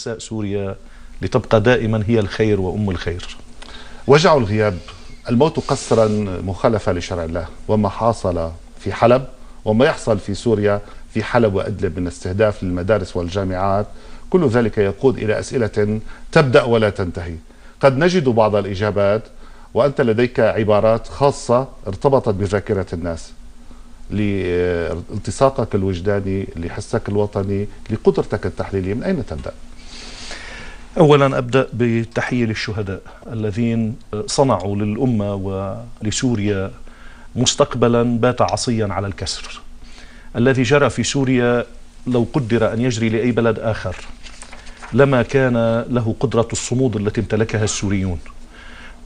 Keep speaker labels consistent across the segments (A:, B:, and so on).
A: نساء سوريا لتبقى دائما هي الخير
B: وأم الخير وجع الغياب الموت قسرا مخالفة لشرع الله وما حاصل في حلب وما يحصل في سوريا في حلب وأدلب من استهداف للمدارس والجامعات كل ذلك يقود إلى أسئلة تبدأ ولا تنتهي قد نجد بعض الإجابات وأنت لديك عبارات خاصة ارتبطت بذاكرة الناس لالتصاقك الوجداني لحسك الوطني لقدرتك التحليلية من أين تبدأ؟
A: اولا ابدا بتحيه للشهداء الذين صنعوا للامه ولسوريا مستقبلا بات عصيا على الكسر الذي جرى في سوريا لو قدر ان يجري لاي بلد اخر لما كان له قدره الصمود التي امتلكها السوريون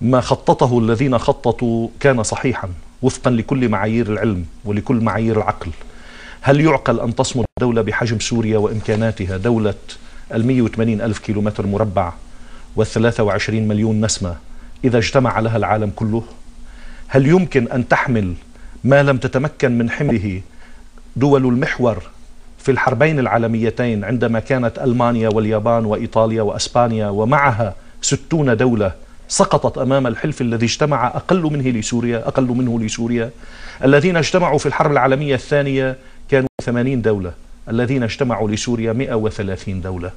A: ما خططه الذين خططوا كان صحيحا وفقا لكل معايير العلم ولكل معايير العقل هل يعقل ان تصمد دوله بحجم سوريا وامكاناتها دوله ال 180 ألف كيلومتر مربع وال 23 مليون نسمة إذا اجتمع لها العالم كله هل يمكن أن تحمل ما لم تتمكن من حمله دول المحور في الحربين العالميتين عندما كانت ألمانيا واليابان وإيطاليا وأسبانيا ومعها ستون دولة سقطت أمام الحلف الذي اجتمع أقل منه لسوريا أقل منه لسوريا الذين اجتمعوا في الحرب العالمية الثانية كانوا ثمانين دولة الذين اجتمعوا لسوريا 130 دولة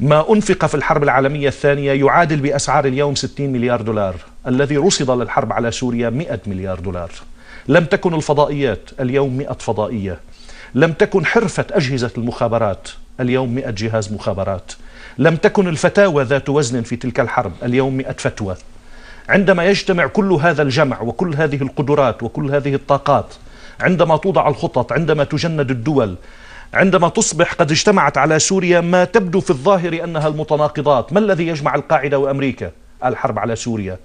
A: ما أنفق في الحرب العالمية الثانية يعادل بأسعار اليوم 60 مليار دولار الذي رصد للحرب على سوريا 100 مليار دولار لم تكن الفضائيات اليوم 100 فضائية لم تكن حرفة أجهزة المخابرات اليوم 100 جهاز مخابرات لم تكن الفتاوى ذات وزن في تلك الحرب اليوم 100 فتوى عندما يجتمع كل هذا الجمع وكل هذه القدرات وكل هذه الطاقات عندما توضع الخطط عندما تجند الدول عندما تصبح قد اجتمعت على سوريا ما تبدو في الظاهر أنها المتناقضات ما الذي يجمع القاعدة وأمريكا الحرب على سوريا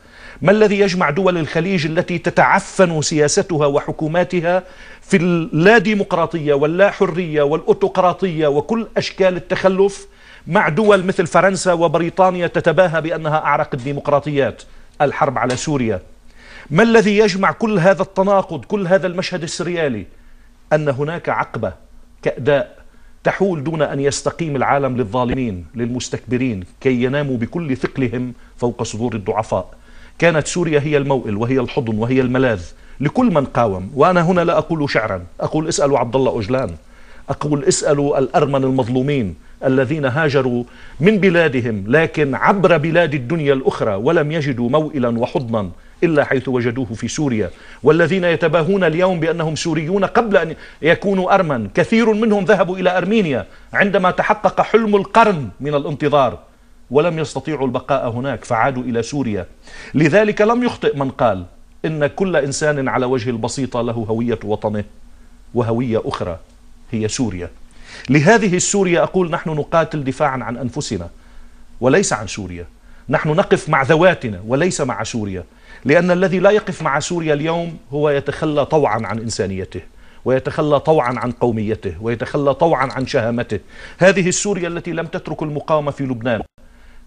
A: ما الذي يجمع دول الخليج التي تتعفن سياستها وحكوماتها في اللا ديمقراطية واللا حرية والأوتقراطية وكل أشكال التخلف مع دول مثل فرنسا وبريطانيا تتباهى بأنها أعرق الديمقراطيات الحرب على سوريا ما الذي يجمع كل هذا التناقض كل هذا المشهد السريالي أن هناك عقبة كأداء تحول دون أن يستقيم العالم للظالمين للمستكبرين كي يناموا بكل ثقلهم فوق صدور الضعفاء كانت سوريا هي الموئل وهي الحضن وهي الملاذ لكل من قاوم وأنا هنا لا أقول شعرا أقول اسألوا عبد الله أجلان أقول اسألوا الأرمن المظلومين الذين هاجروا من بلادهم لكن عبر بلاد الدنيا الأخرى ولم يجدوا موئلا وحضنا إلا حيث وجدوه في سوريا والذين يتباهون اليوم بأنهم سوريون قبل أن يكونوا أرمن كثير منهم ذهبوا إلى أرمينيا عندما تحقق حلم القرن من الانتظار ولم يستطيعوا البقاء هناك فعادوا إلى سوريا لذلك لم يخطئ من قال إن كل إنسان على وجه البسيطة له هوية وطنه وهوية أخرى هي سوريا لهذه السوريا أقول نحن نقاتل دفاعا عن أنفسنا وليس عن سوريا نحن نقف مع ذواتنا وليس مع سوريا لأن الذي لا يقف مع سوريا اليوم هو يتخلى طوعا عن إنسانيته ويتخلى طوعا عن قوميته ويتخلى طوعا عن شهامته هذه السوريا التي لم تترك المقاومة في لبنان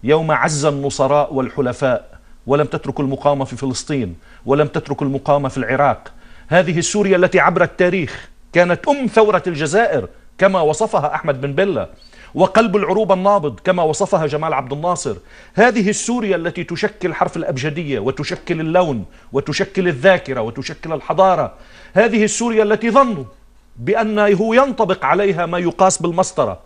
A: يوم عز النصراء والحلفاء ولم تترك المقاومة في فلسطين ولم تترك المقاومة في العراق هذه السوريا التي عبر التاريخ كانت أم ثورة الجزائر كما وصفها أحمد بن بلة وقلب العروبة النابض كما وصفها جمال عبد الناصر هذه السوريا التي تشكل حرف الأبجدية وتشكل اللون وتشكل الذاكرة وتشكل الحضارة هذه السوريا التي ظنوا بأنه ينطبق عليها ما يقاس بالمسطرة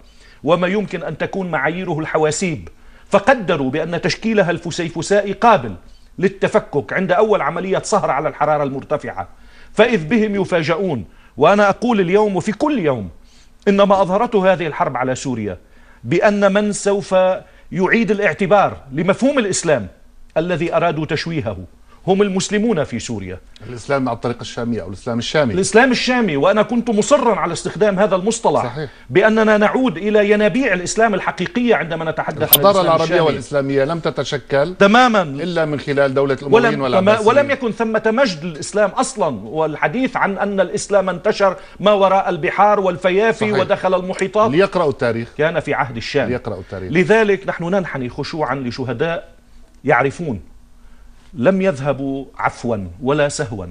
A: وما يمكن أن تكون معاييره الحواسيب فقدروا بأن تشكيلها الفسيفسائي قابل للتفكك عند أول عملية صهر على الحرارة المرتفعة فإذ بهم يفاجؤون وأنا أقول اليوم وفي كل يوم إنما أظهرته هذه الحرب على سوريا بأن من سوف يعيد الاعتبار لمفهوم الإسلام الذي أرادوا تشويهه هم المسلمون في سوريا الإسلام على الطريقة الشامية أو الإسلام الشامي الإسلام الشامي وأنا كنت مصرا على استخدام هذا المصطلح صحيح. بأننا نعود إلى ينابيع الإسلام الحقيقية عندما نتحدث الحضارة عن العربية الشامي.
B: والإسلامية لم تتشكل
A: تماما إلا من خلال دولة الأمويين ولم, ولم يكن ثمة مجد للإسلام أصلا والحديث عن أن الإسلام انتشر ما وراء البحار والفيافي صحيح. ودخل المحيطات ليقرأوا التاريخ كان في عهد الشام ليقرأوا التاريخ لذلك نحن ننحني خشوعا لشهداء يعرفون لم يذهبوا عفوا ولا سهوا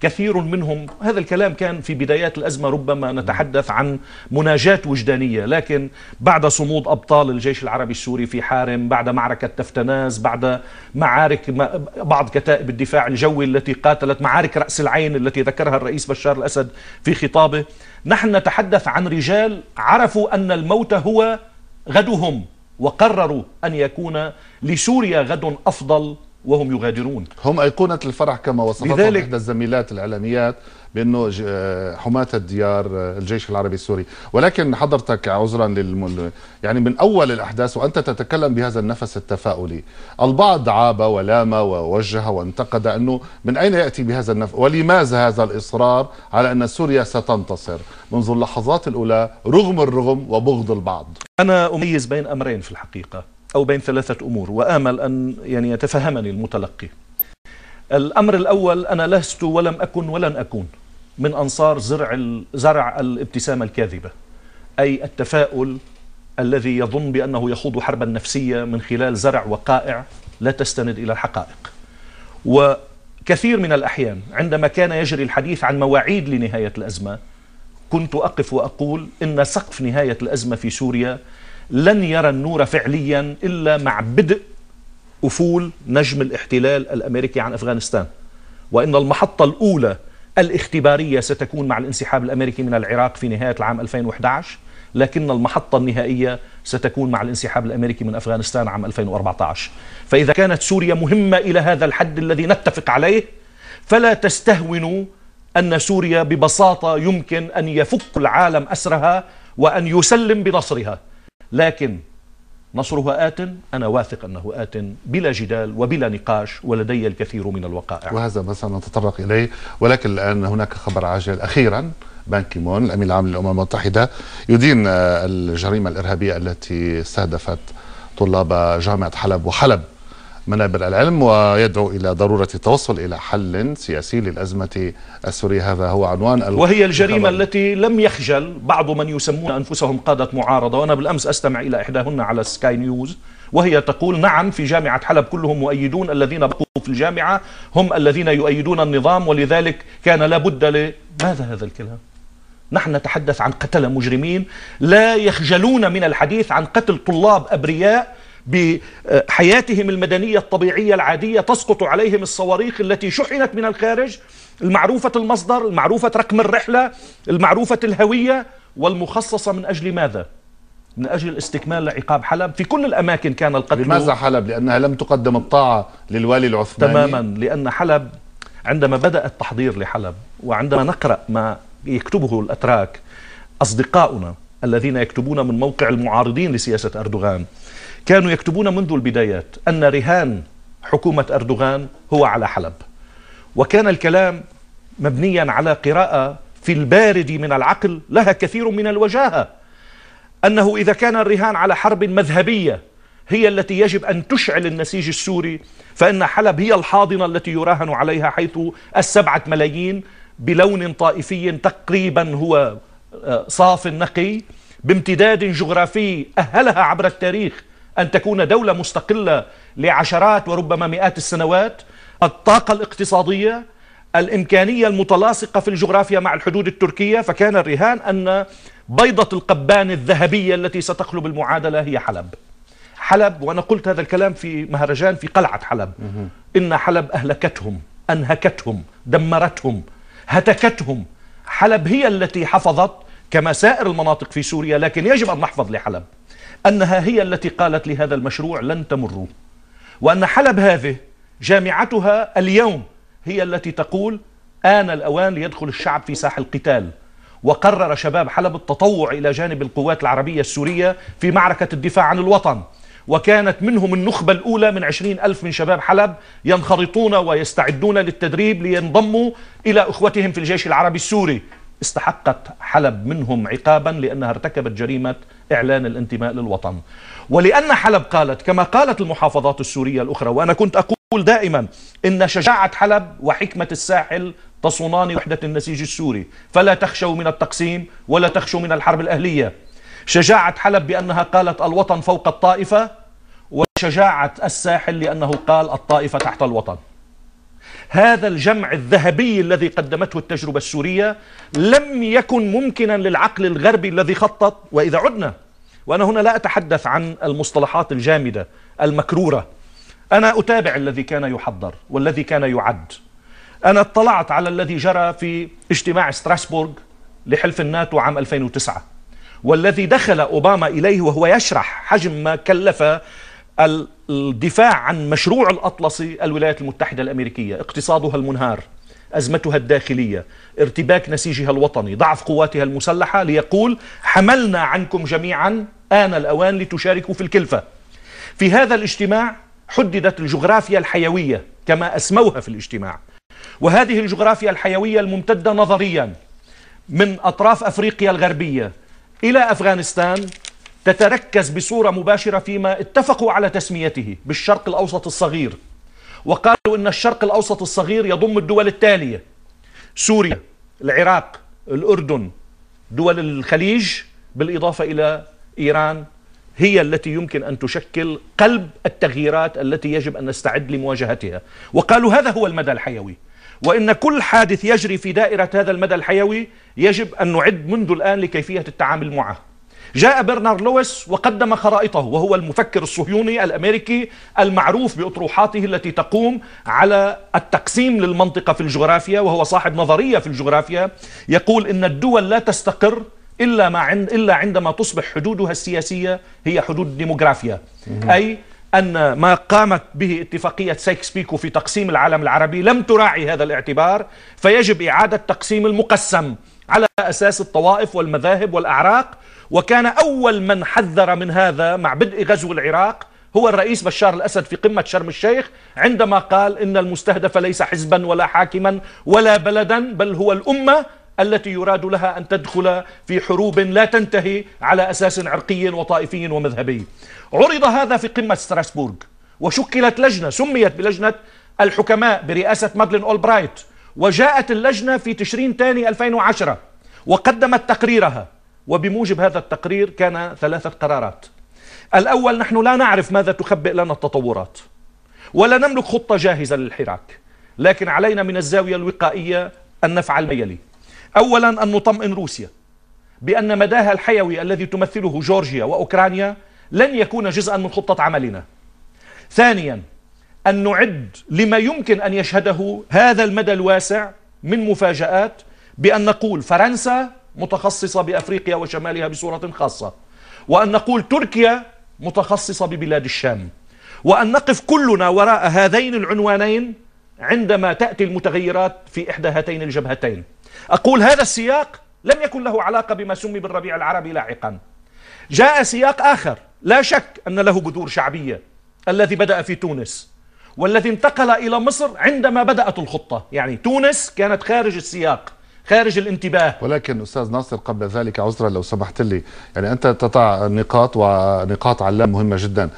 A: كثير منهم هذا الكلام كان في بدايات الأزمة ربما نتحدث عن مناجاة وجدانية لكن بعد صمود أبطال الجيش العربي السوري في حارم بعد معركة تفتناز بعد معارك بعض كتائب الدفاع الجوي التي قاتلت معارك رأس العين التي ذكرها الرئيس بشار الأسد في خطابه نحن نتحدث عن رجال عرفوا أن الموت هو غدهم وقرروا أن يكون لسوريا غد أفضل وهم يغادرون هم أيقونة الفرح كما وصفتهم إحدى الزميلات الإعلاميات
B: بأنه آه، حماة الديار آه، الجيش العربي السوري ولكن حضرتك عذرا للمل... يعني من أول الأحداث وأنت تتكلم بهذا النفس التفاؤلي البعض عاب ولام ووجه وانتقد أنه من أين يأتي بهذا النفس ولماذا هذا الإصرار على أن سوريا ستنتصر منذ اللحظات الأولى رغم الرغم وبغض
A: البعض أنا أميز بين أمرين في الحقيقة أو بين ثلاثة أمور وآمل أن يعني يتفهمني المتلقي الأمر الأول أنا لست ولم أكن ولن أكون من أنصار زرع زرع الابتسامة الكاذبة أي التفاؤل الذي يظن بأنه يخوض حربا نفسية من خلال زرع وقائع لا تستند إلى الحقائق وكثير من الأحيان عندما كان يجري الحديث عن مواعيد لنهاية الأزمة كنت أقف وأقول إن سقف نهاية الأزمة في سوريا لن يرى النور فعليا إلا مع بدء أفول نجم الاحتلال الأمريكي عن أفغانستان وإن المحطة الأولى الاختبارية ستكون مع الانسحاب الأمريكي من العراق في نهاية العام 2011 لكن المحطة النهائية ستكون مع الانسحاب الأمريكي من أفغانستان عام 2014 فإذا كانت سوريا مهمة إلى هذا الحد الذي نتفق عليه فلا تستهونوا أن سوريا ببساطة يمكن أن يفك العالم أسرها وأن يسلم بنصرها لكن نصرها آت أنا واثق أنه آت بلا جدال وبلا نقاش ولدي الكثير من الوقائع وهذا ما سنتطرق إليه ولكن الآن
B: هناك خبر عاجل أخيرا بان كيمون الأمين العام للأمم المتحدة يدين آه، الجريمة الإرهابية التي استهدفت طلاب جامعة حلب وحلب منابر العلم ويدعو إلى ضرورة التوصل إلى حل سياسي للأزمة السورية هذا هو عنوان وهي الجريمة الخبر.
A: التي لم يخجل بعض من يسمون أنفسهم قادة معارضة وأنا بالأمس أستمع إلى إحداهن على سكاي نيوز وهي تقول نعم في جامعة حلب كلهم مؤيدون الذين بقوا في الجامعة هم الذين يؤيدون النظام ولذلك كان لابد ل... ماذا هذا الكلام؟ نحن نتحدث عن قتلة مجرمين لا يخجلون من الحديث عن قتل طلاب أبرياء بحياتهم المدنية الطبيعية العادية تسقط عليهم الصواريخ التي شحنت من الخارج المعروفة المصدر المعروفة رقم الرحلة المعروفة الهوية والمخصصة من أجل ماذا؟ من أجل استكمال عقاب حلب في كل الأماكن كان القتل لماذا حلب؟ لأنها لم تقدم الطاعة للوالي العثماني تماما لأن حلب عندما بدأ التحضير لحلب وعندما نقرأ ما يكتبه الأتراك أصدقاؤنا الذين يكتبون من موقع المعارضين لسياسة أردوغان كانوا يكتبون منذ البدايات أن رهان حكومة أردوغان هو على حلب وكان الكلام مبنيا على قراءة في البارد من العقل لها كثير من الوجاهة أنه إذا كان الرهان على حرب مذهبية هي التي يجب أن تشعل النسيج السوري فإن حلب هي الحاضنة التي يراهن عليها حيث السبعة ملايين بلون طائفي تقريبا هو آه، صاف نقي بامتداد جغرافي أهلها عبر التاريخ أن تكون دولة مستقلة لعشرات وربما مئات السنوات الطاقة الاقتصادية الإمكانية المتلاصقة في الجغرافيا مع الحدود التركية فكان الرهان أن بيضة القبان الذهبية التي ستقلب المعادلة هي حلب حلب وأنا قلت هذا الكلام في مهرجان في قلعة حلب إن حلب أهلكتهم أنهكتهم دمرتهم هتكتهم حلب هي التي حفظت كما سائر المناطق في سوريا لكن يجب أن نحفظ لحلب أنها هي التي قالت لهذا المشروع لن تمروا وأن حلب هذه جامعتها اليوم هي التي تقول آن الأوان ليدخل الشعب في ساحة القتال وقرر شباب حلب التطوع إلى جانب القوات العربية السورية في معركة الدفاع عن الوطن وكانت منهم النخبة الأولى من عشرين ألف من شباب حلب ينخرطون ويستعدون للتدريب لينضموا إلى أخوتهم في الجيش العربي السوري استحقت حلب منهم عقابا لأنها ارتكبت جريمة إعلان الانتماء للوطن ولأن حلب قالت كما قالت المحافظات السورية الأخرى وأنا كنت أقول دائما إن شجاعة حلب وحكمة الساحل تصونان وحدة النسيج السوري فلا تخشوا من التقسيم ولا تخشوا من الحرب الأهلية شجاعة حلب بأنها قالت الوطن فوق الطائفة وشجاعة الساحل لأنه قال الطائفة تحت الوطن هذا الجمع الذهبي الذي قدمته التجربة السورية لم يكن ممكنا للعقل الغربي الذي خطط وإذا عدنا وأنا هنا لا أتحدث عن المصطلحات الجامدة المكرورة أنا أتابع الذي كان يحضر والذي كان يعد أنا اطلعت على الذي جرى في اجتماع ستراسبورغ لحلف الناتو عام 2009 والذي دخل أوباما إليه وهو يشرح حجم ما كلف الدفاع عن مشروع الأطلسي الولايات المتحدة الأمريكية اقتصادها المنهار أزمتها الداخلية ارتباك نسيجها الوطني ضعف قواتها المسلحة ليقول حملنا عنكم جميعا آن الأوان لتشاركوا في الكلفة في هذا الاجتماع حددت الجغرافيا الحيوية كما أسموها في الاجتماع وهذه الجغرافيا الحيوية الممتدة نظريا من أطراف أفريقيا الغربية إلى أفغانستان تتركز بصورة مباشرة فيما اتفقوا على تسميته بالشرق الأوسط الصغير وقالوا أن الشرق الأوسط الصغير يضم الدول التالية سوريا العراق الأردن دول الخليج بالإضافة إلى إيران هي التي يمكن أن تشكل قلب التغييرات التي يجب أن نستعد لمواجهتها وقالوا هذا هو المدى الحيوي وإن كل حادث يجري في دائرة هذا المدى الحيوي يجب أن نعد منذ الآن لكيفية التعامل معه جاء برنارد لويس وقدم خرائطه وهو المفكر الصهيوني الأمريكي المعروف بأطروحاته التي تقوم على التقسيم للمنطقة في الجغرافيا وهو صاحب نظرية في الجغرافيا يقول إن الدول لا تستقر إلا, ما عند إلا عندما تصبح حدودها السياسية هي حدود ديموغرافيا أي أن ما قامت به اتفاقية سايكس بيكو في تقسيم العالم العربي لم تراعي هذا الاعتبار فيجب إعادة تقسيم المقسم على أساس الطوائف والمذاهب والأعراق وكان أول من حذر من هذا مع بدء غزو العراق هو الرئيس بشار الأسد في قمة شرم الشيخ عندما قال إن المستهدف ليس حزبا ولا حاكما ولا بلدا بل هو الأمة التي يراد لها أن تدخل في حروب لا تنتهي على أساس عرقي وطائفي ومذهبي عرض هذا في قمة ستراسبورغ وشكلت لجنة سميت بلجنة الحكماء برئاسة مادلين أولبرايت وجاءت اللجنة في تشرين ثاني 2010 وقدمت تقريرها وبموجب هذا التقرير كان ثلاثة قرارات الأول نحن لا نعرف ماذا تخبئ لنا التطورات ولا نملك خطة جاهزة للحراك لكن علينا من الزاوية الوقائية أن نفعل ما يلي أولا أن نطمئن روسيا بأن مداها الحيوي الذي تمثله جورجيا وأوكرانيا لن يكون جزءا من خطة عملنا ثانيا أن نعد لما يمكن أن يشهده هذا المدى الواسع من مفاجآت بأن نقول فرنسا متخصصة بأفريقيا وشمالها بصورة خاصة وأن نقول تركيا متخصصة ببلاد الشام وأن نقف كلنا وراء هذين العنوانين عندما تأتي المتغيرات في إحدى هاتين الجبهتين أقول هذا السياق لم يكن له علاقة بما سمي بالربيع العربي لاحقا جاء سياق آخر لا شك أن له جذور شعبية الذي بدأ في تونس والذي انتقل إلى مصر عندما بدأت الخطة يعني تونس كانت خارج السياق خارج الانتباه ولكن استاذ ناصر قبل ذلك عذرا لو سمحت لي يعني انت تضع
B: نقاط ونقاط علام مهمه جدا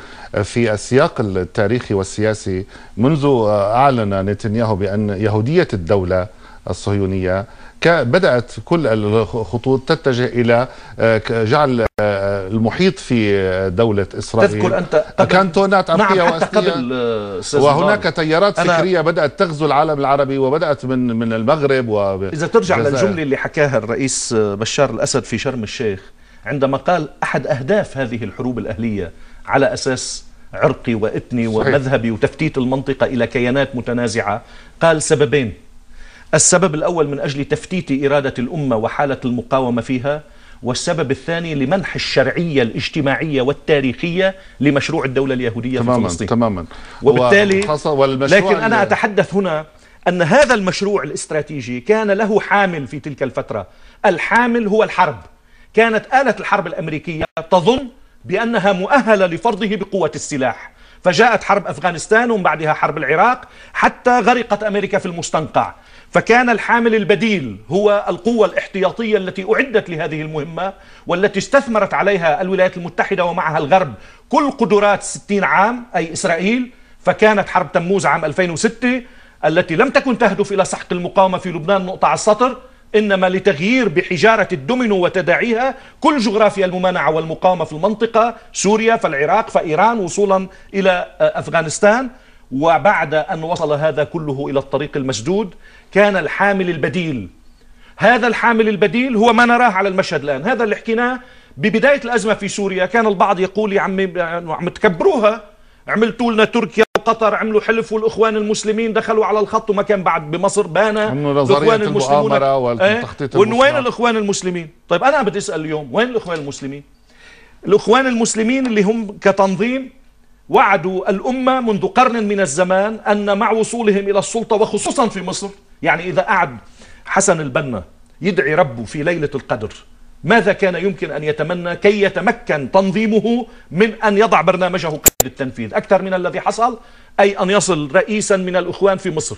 B: في السياق التاريخي والسياسي منذ اعلن نتنياهو بان يهوديه الدوله الصهيونيه بدأت كل الخطوط تتجه إلى آه، جعل آه، المحيط في آه، دولة إسرائيل تذكر أنت كانتونات نعم، عرقية نعم حتى قبل وهناك تيارات فكرية بدأت تغزو العالم العربي وبدأت من من المغرب و إذا ترجع للجملة
A: اللي حكاها الرئيس بشار الأسد في شرم الشيخ عندما قال أحد أهداف هذه الحروب الأهلية على أساس عرقي وإثني ومذهبي وتفتيت المنطقة إلى كيانات متنازعة قال سببين السبب الأول من أجل تفتيت إرادة الأمة وحالة المقاومة فيها والسبب الثاني لمنح الشرعية الاجتماعية والتاريخية لمشروع الدولة اليهودية تماما في فلسطين تماما وبالتالي لكن أنا أتحدث هنا أن هذا المشروع الاستراتيجي كان له حامل في تلك الفترة الحامل هو الحرب كانت آلة الحرب الأمريكية تظن بأنها مؤهلة لفرضه بقوة السلاح فجاءت حرب أفغانستان ومن بعدها حرب العراق حتى غرقت أمريكا في المستنقع فكان الحامل البديل هو القوة الاحتياطية التي أعدت لهذه المهمة والتي استثمرت عليها الولايات المتحدة ومعها الغرب كل قدرات 60 عام أي إسرائيل فكانت حرب تموز عام 2006 التي لم تكن تهدف إلى سحق المقاومة في لبنان نقطة على السطر إنما لتغيير بحجارة الدومينو وتداعيها كل جغرافيا الممانعة والمقاومة في المنطقة سوريا فالعراق فإيران وصولا إلى أفغانستان وبعد أن وصل هذا كله إلى الطريق المسدود كان الحامل البديل هذا الحامل البديل هو ما نراه على المشهد الآن هذا اللي حكيناه ببداية الأزمة في سوريا كان البعض يقول يا عمي عم تكبروها عملتوا لنا تركيا وقطر عملوا حلف والإخوان المسلمين دخلوا على الخط وما كان بعد بمصر بانا الإخوان المسلمون ايه؟ وإن وين الإخوان المسلمين طيب أنا بدي أسأل اليوم وين الإخوان المسلمين الإخوان المسلمين اللي هم كتنظيم وعدوا الأمة منذ قرن من الزمان أن مع وصولهم إلى السلطة وخصوصا في مصر يعني إذا قعد حسن البنا يدعي ربه في ليلة القدر ماذا كان يمكن أن يتمنى كي يتمكن تنظيمه من أن يضع برنامجه قيد التنفيذ أكثر من الذي حصل أي أن يصل رئيسا من الأخوان في مصر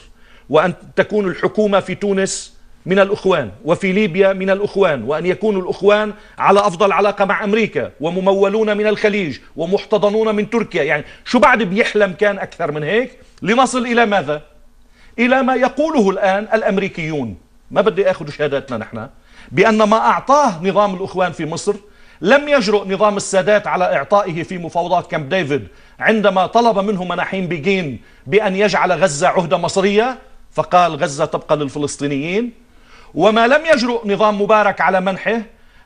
A: وأن تكون الحكومة في تونس من الأخوان وفي ليبيا من الأخوان وأن يكون الأخوان على أفضل علاقة مع أمريكا وممولون من الخليج ومحتضنون من تركيا يعني شو بعد بيحلم كان أكثر من هيك لنصل إلى ماذا؟ إلى ما يقوله الآن الأمريكيون ما بدي أخذ شهاداتنا نحن بأن ما أعطاه نظام الأخوان في مصر لم يجرؤ نظام السادات على إعطائه في مفاوضات كامب ديفيد عندما طلب منه مناحين بيجين بأن يجعل غزة عهدة مصرية فقال غزة تبقى للفلسطينيين وما لم يجرؤ نظام مبارك على منحه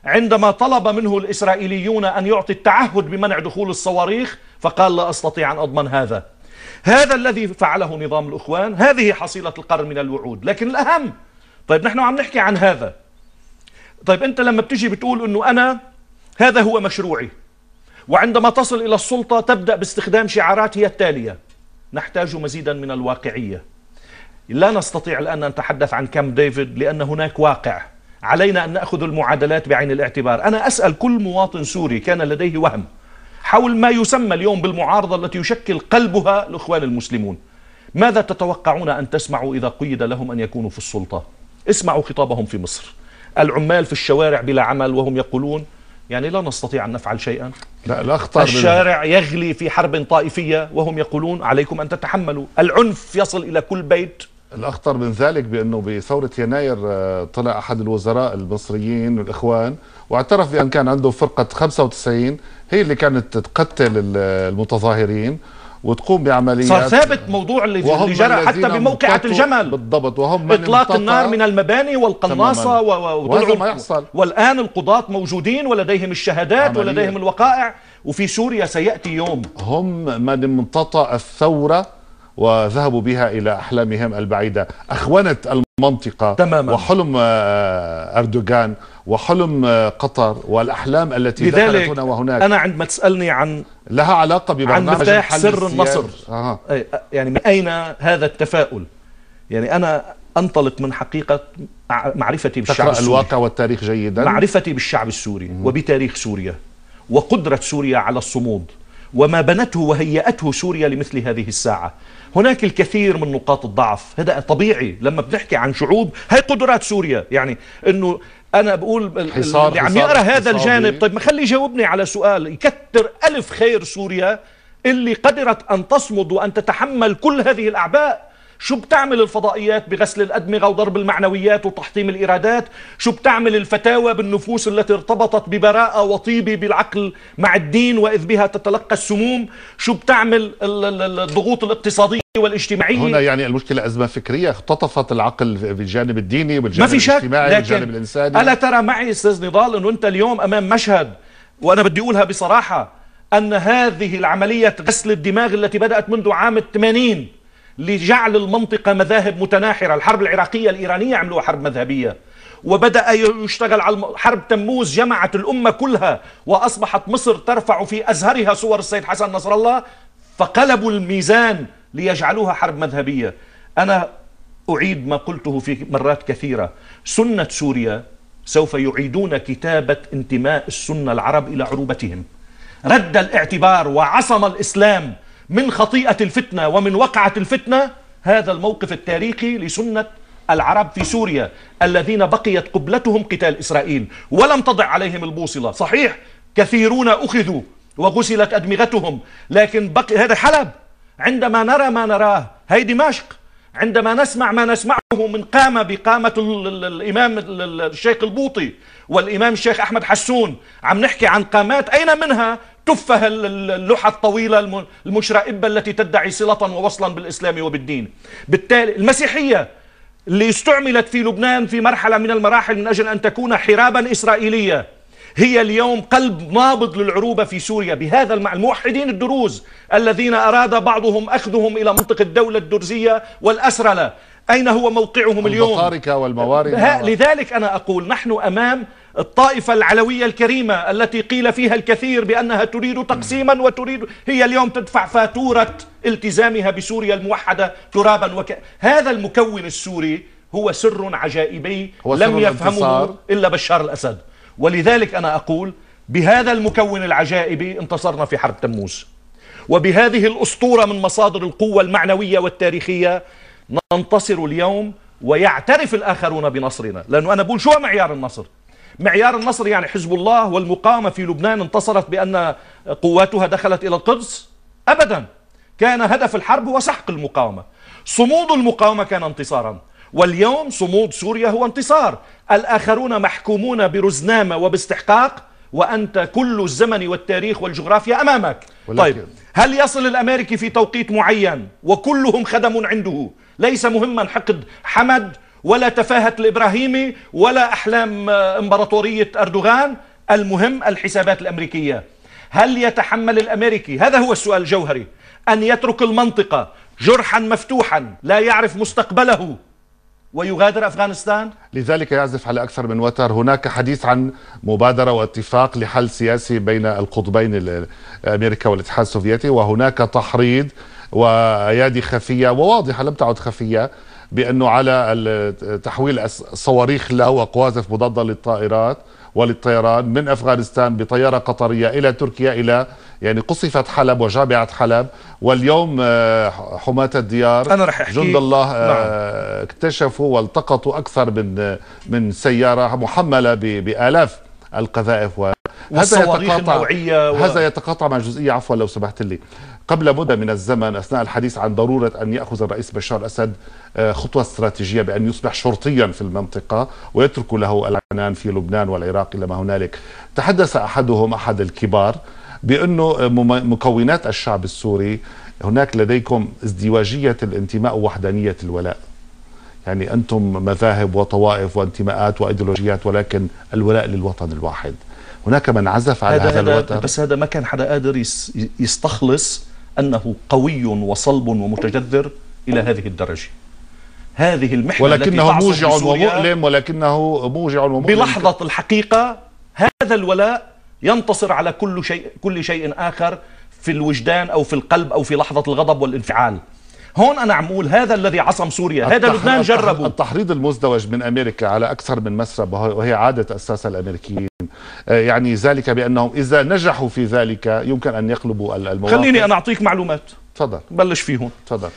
A: عندما طلب منه الإسرائيليون أن يعطي التعهد بمنع دخول الصواريخ فقال لا أستطيع أن أضمن هذا هذا الذي فعله نظام الأخوان هذه حصيلة القرن من الوعود لكن الأهم طيب نحن عم نحكي عن هذا طيب أنت لما بتجي بتقول أنه أنا هذا هو مشروعي وعندما تصل إلى السلطة تبدأ باستخدام شعارات هي التالية نحتاج مزيدا من الواقعية لا نستطيع الآن أن نتحدث عن كام ديفيد لأن هناك واقع علينا أن نأخذ المعادلات بعين الاعتبار أنا أسأل كل مواطن سوري كان لديه وهم حول ما يسمى اليوم بالمعارضة التي يشكل قلبها الإخوان المسلمون ماذا تتوقعون أن تسمعوا إذا قيد لهم أن يكونوا في السلطة اسمعوا خطابهم في مصر العمال في الشوارع بلا عمل وهم يقولون يعني لا نستطيع أن نفعل شيئا
B: لا لا أخطر الشارع
A: بل... يغلي في حرب طائفية وهم يقولون عليكم أن تتحملوا العنف يصل إلى كل بيت
B: الأخطر من ذلك بأنه بثورة يناير آه، طلع أحد الوزراء المصريين والإخوان واعترف بأن كان عنده فرقة 95 هي اللي كانت تقتل المتظاهرين وتقوم بعمليات صار ثابت
A: موضوع اللي, اللي جرى حتى بموقعة الجمل
B: بالضبط وهم من إطلاق النار من
A: المباني والقناصة وهذا ما يحصل والآن القضاة موجودين ولديهم الشهادات عملية. ولديهم الوقائع وفي سوريا سيأتي يوم هم من امتطأ الثورة
B: وذهبوا بها إلى أحلامهم البعيدة أخونت المنطقة تماما. وحلم آه، أردوغان وحلم آه، قطر والأحلام التي دخلت هنا وهناك أنا
A: عندما تسألني عن لها علاقة ببرنامج عن مفتاح سر النصر آه. يعني من أين هذا التفاؤل يعني أنا أنطلق من حقيقة معرفتي بالشعب تقرأ السوري الواقع والتاريخ جيدا معرفتي بالشعب السوري مم. وبتاريخ سوريا وقدرة سوريا على الصمود وما بنته وهيأته سوريا لمثل هذه الساعة هناك الكثير من نقاط الضعف هذا طبيعي لما بنحكي عن شعوب هاي قدرات سوريا يعني انه انا بقول حصار عم يقرا هذا الجانب طيب ما خلي يجاوبني على سؤال يكتر الف خير سوريا اللي قدرت ان تصمد وان تتحمل كل هذه الاعباء شو بتعمل الفضائيات بغسل الأدمغة وضرب المعنويات وتحطيم الإرادات شو بتعمل الفتاوى بالنفوس التي ارتبطت ببراءة وطيبة بالعقل مع الدين وإذ بها تتلقى السموم شو بتعمل الضغوط الاقتصادية والاجتماعية هنا يعني المشكلة أزمة فكرية اختطفت العقل بالجانب الديني بالجانب الاجتماعي بالجانب الإنساني ألا ترى معي أستاذ نضال أنه أنت اليوم أمام مشهد وأنا بدي أقولها بصراحة أن هذه العملية غسل الدماغ التي بدأت منذ عام 80 لجعل المنطقة مذاهب متناحرة الحرب العراقية الإيرانية عملوا حرب مذهبية وبدأ يشتغل على حرب تموز جمعت الأمة كلها وأصبحت مصر ترفع في أزهرها صور السيد حسن نصر الله فقلبوا الميزان ليجعلوها حرب مذهبية أنا أعيد ما قلته في مرات كثيرة سنة سوريا سوف يعيدون كتابة انتماء السنة العرب إلى عروبتهم رد الاعتبار وعصم الإسلام من خطيئة الفتنة ومن وقعة الفتنة هذا الموقف التاريخي لسنة العرب في سوريا الذين بقيت قبلتهم قتال إسرائيل ولم تضع عليهم البوصلة صحيح كثيرون أخذوا وغسلت أدمغتهم لكن بقي هذا حلب عندما نرى ما نراه هي دمشق عندما نسمع ما نسمعه من قامة بقامة الإمام الشيخ البوطي والإمام الشيخ أحمد حسون عم نحكي عن قامات أين منها تفه اللحى الطويلة المشرئبة التي تدعي صلة ووصلا بالإسلام وبالدين بالتالي المسيحية اللي استعملت في لبنان في مرحلة من المراحل من أجل أن تكون حرابا إسرائيلية هي اليوم قلب نابض للعروبة في سوريا بهذا المع... الموحدين الدروز الذين أراد بعضهم أخذهم إلى منطقة الدولة الدرزية والأسرلة أين هو موقعهم اليوم البطاركة والموارد لذلك أنا أقول نحن أمام الطائفة العلوية الكريمة التي قيل فيها الكثير بأنها تريد تقسيما وتريد هي اليوم تدفع فاتورة التزامها بسوريا الموحدة ترابا وك... هذا المكون السوري هو سر عجائبي هو لم سر يفهمه الانتصار. إلا بشار الأسد ولذلك أنا أقول بهذا المكون العجائبي انتصرنا في حرب تموز وبهذه الأسطورة من مصادر القوة المعنوية والتاريخية ننتصر اليوم ويعترف الآخرون بنصرنا لأنه أنا بقول شو معيار النصر معيار النصر يعني حزب الله والمقاومة في لبنان انتصرت بأن قواتها دخلت إلى القدس أبدا كان هدف الحرب هو سحق المقاومة صمود المقاومة كان انتصارا واليوم صمود سوريا هو انتصار الآخرون محكومون برزنامة وباستحقاق وأنت كل الزمن والتاريخ والجغرافيا أمامك طيب هل يصل الأمريكي في توقيت معين وكلهم خدم عنده ليس مهما حقد حمد ولا تفاهة الإبراهيمي ولا أحلام آه، إمبراطورية أردوغان المهم الحسابات الأمريكية هل يتحمل الأمريكي هذا هو السؤال الجوهري أن يترك المنطقة جرحا مفتوحا لا يعرف مستقبله ويغادر أفغانستان لذلك يعزف
B: على أكثر من وتر هناك حديث عن مبادرة واتفاق لحل سياسي بين القطبين أمريكا والاتحاد السوفيتي وهناك تحريض وأيادي خفية وواضحة لم تعد خفية بانه على تحويل صواريخ له وقوازف مضاده للطائرات وللطيران من افغانستان بطياره قطريه الى تركيا الى يعني قصفت حلب وجامعه حلب واليوم آه، حماة الديار أنا رح أحكي جند الله آه، نعم. اكتشفوا والتقطوا اكثر من آه، من سياره محمله بالاف القذائف و هذا يتقاطع النوعية و... هذا يتقاطع مع جزئيه عفوا لو سمحت لي قبل مدة من الزمن أثناء الحديث عن ضرورة أن يأخذ الرئيس بشار أسد آه، خطوة استراتيجية بأن يصبح شرطيا في المنطقة ويترك له العنان في لبنان والعراق إلى ما هنالك تحدث أحدهم أحد الكبار بأنه آه، مكونات الشعب السوري هناك لديكم ازدواجية الانتماء ووحدانية الولاء يعني أنتم مذاهب وطوائف وانتماءات وأيديولوجيات ولكن الولاء للوطن الواحد هناك من عزف على هذا, هذا الوتر بس
A: هذا ما كان حدا قادر يستخلص أنه قوي وصلب ومتجذر إلى هذه الدرجة هذه المحنة ولكنه التي موجع ومؤلم ولكنه موجع ومؤلم بلحظة الحقيقة هذا الولاء ينتصر على كل شيء كل شيء آخر في الوجدان أو في القلب أو في لحظة الغضب والانفعال هون انا عم اقول هذا الذي عصم سوريا هذا لبنان جربه
B: التحريض المزدوج من امريكا على اكثر من مسرب وهي عاده اساسا الامريكيين آه، يعني ذلك بانهم اذا نجحوا في ذلك يمكن ان يقلبوا المواقف خليني
A: انا اعطيك معلومات
B: تفضل بلش فيهم تفضل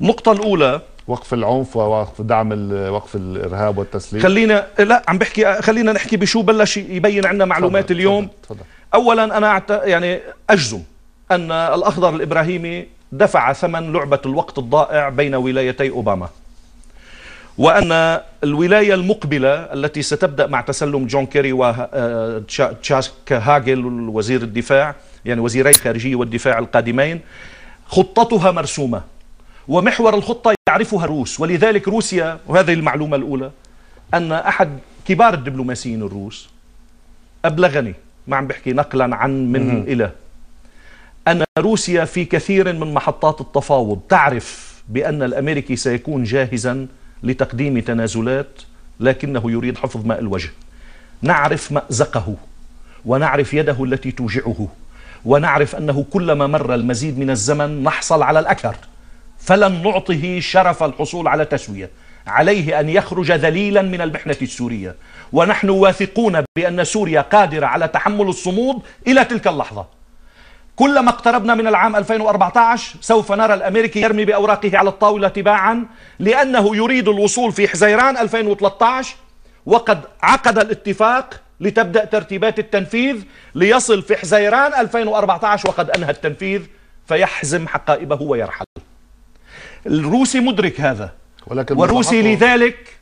A: النقطه الاولى وقف العنف ووقف دعم وقف الارهاب والتسليم خلينا لا عم بحكي خلينا نحكي بشو بلش يبين عندنا معلومات تفضل اليوم تفضل تفضل. اولا انا يعني اجزم ان الاخضر الابراهيمي دفع ثمن لعبة الوقت الضائع بين ولايتي أوباما وأن الولاية المقبلة التي ستبدأ مع تسلم جون كيري وتشاك آه، هاجل وزير الدفاع يعني وزيري الخارجية والدفاع القادمين خطتها مرسومة ومحور الخطة يعرفها الروس ولذلك روسيا وهذه المعلومة الأولى أن أحد كبار الدبلوماسيين الروس أبلغني ما عم بحكي نقلا عن من إلى أن روسيا في كثير من محطات التفاوض تعرف بأن الأمريكي سيكون جاهزا لتقديم تنازلات لكنه يريد حفظ ماء الوجه نعرف مأزقه ونعرف يده التي توجعه ونعرف أنه كلما مر المزيد من الزمن نحصل على الأكثر فلن نعطه شرف الحصول على تسوية عليه أن يخرج ذليلا من المحنه السورية ونحن واثقون بأن سوريا قادرة على تحمل الصمود إلى تلك اللحظة كلما اقتربنا من العام 2014 سوف نرى الأمريكي يرمي بأوراقه على الطاولة تباعا لأنه يريد الوصول في حزيران 2013 وقد عقد الاتفاق لتبدأ ترتيبات التنفيذ ليصل في حزيران 2014 وقد أنهى التنفيذ فيحزم حقائبه ويرحل الروسي مدرك هذا ولكن والروسي لذلك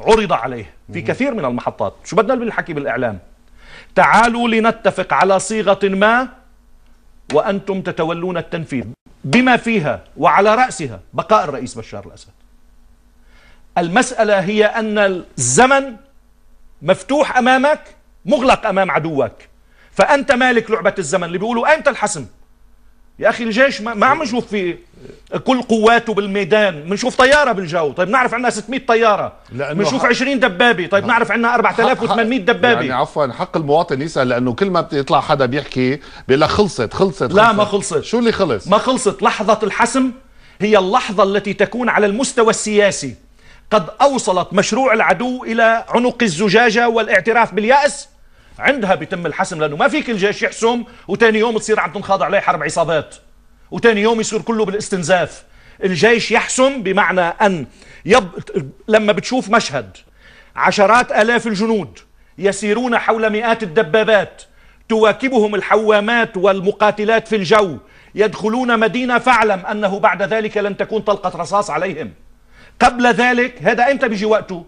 A: عرض عليه في كثير من المحطات شو بدنا بالحكي بالإعلام تعالوا لنتفق على صيغة ما وأنتم تتولون التنفيذ بما فيها وعلى رأسها بقاء الرئيس بشار الأسد المسألة هي أن الزمن مفتوح أمامك مغلق أمام عدوك فأنت مالك لعبة الزمن اللي بيقولوا أنت الحسم يا اخي الجيش ما, ما عم نشوف فيه كل قواته بالميدان بنشوف طياره بالجو طيب نعرف عندنا 600 طياره بنشوف 20 دبابه طيب نعرف عندنا 4800 دبابه يعني عفوا
B: حق المواطن يسال لانه كل ما بيطلع حدا بيحكي بيقول لك
A: خلصت خلصت لا ما خلصت شو اللي خلص ما خلصت لحظه الحسم هي اللحظه التي تكون على المستوى السياسي قد اوصلت مشروع العدو الى عنق الزجاجه والاعتراف بالياس عندها بيتم الحسم لانه ما فيك الجيش يحسم وتاني يوم تصير عم تنخاض عليه حرب عصابات وتاني يوم يصير كله بالاستنزاف الجيش يحسم بمعنى ان يب... لما بتشوف مشهد عشرات الاف الجنود يسيرون حول مئات الدبابات تواكبهم الحوامات والمقاتلات في الجو يدخلون مدينه فاعلم انه بعد ذلك لن تكون طلقه رصاص عليهم قبل ذلك هذا امتى بيجي وقته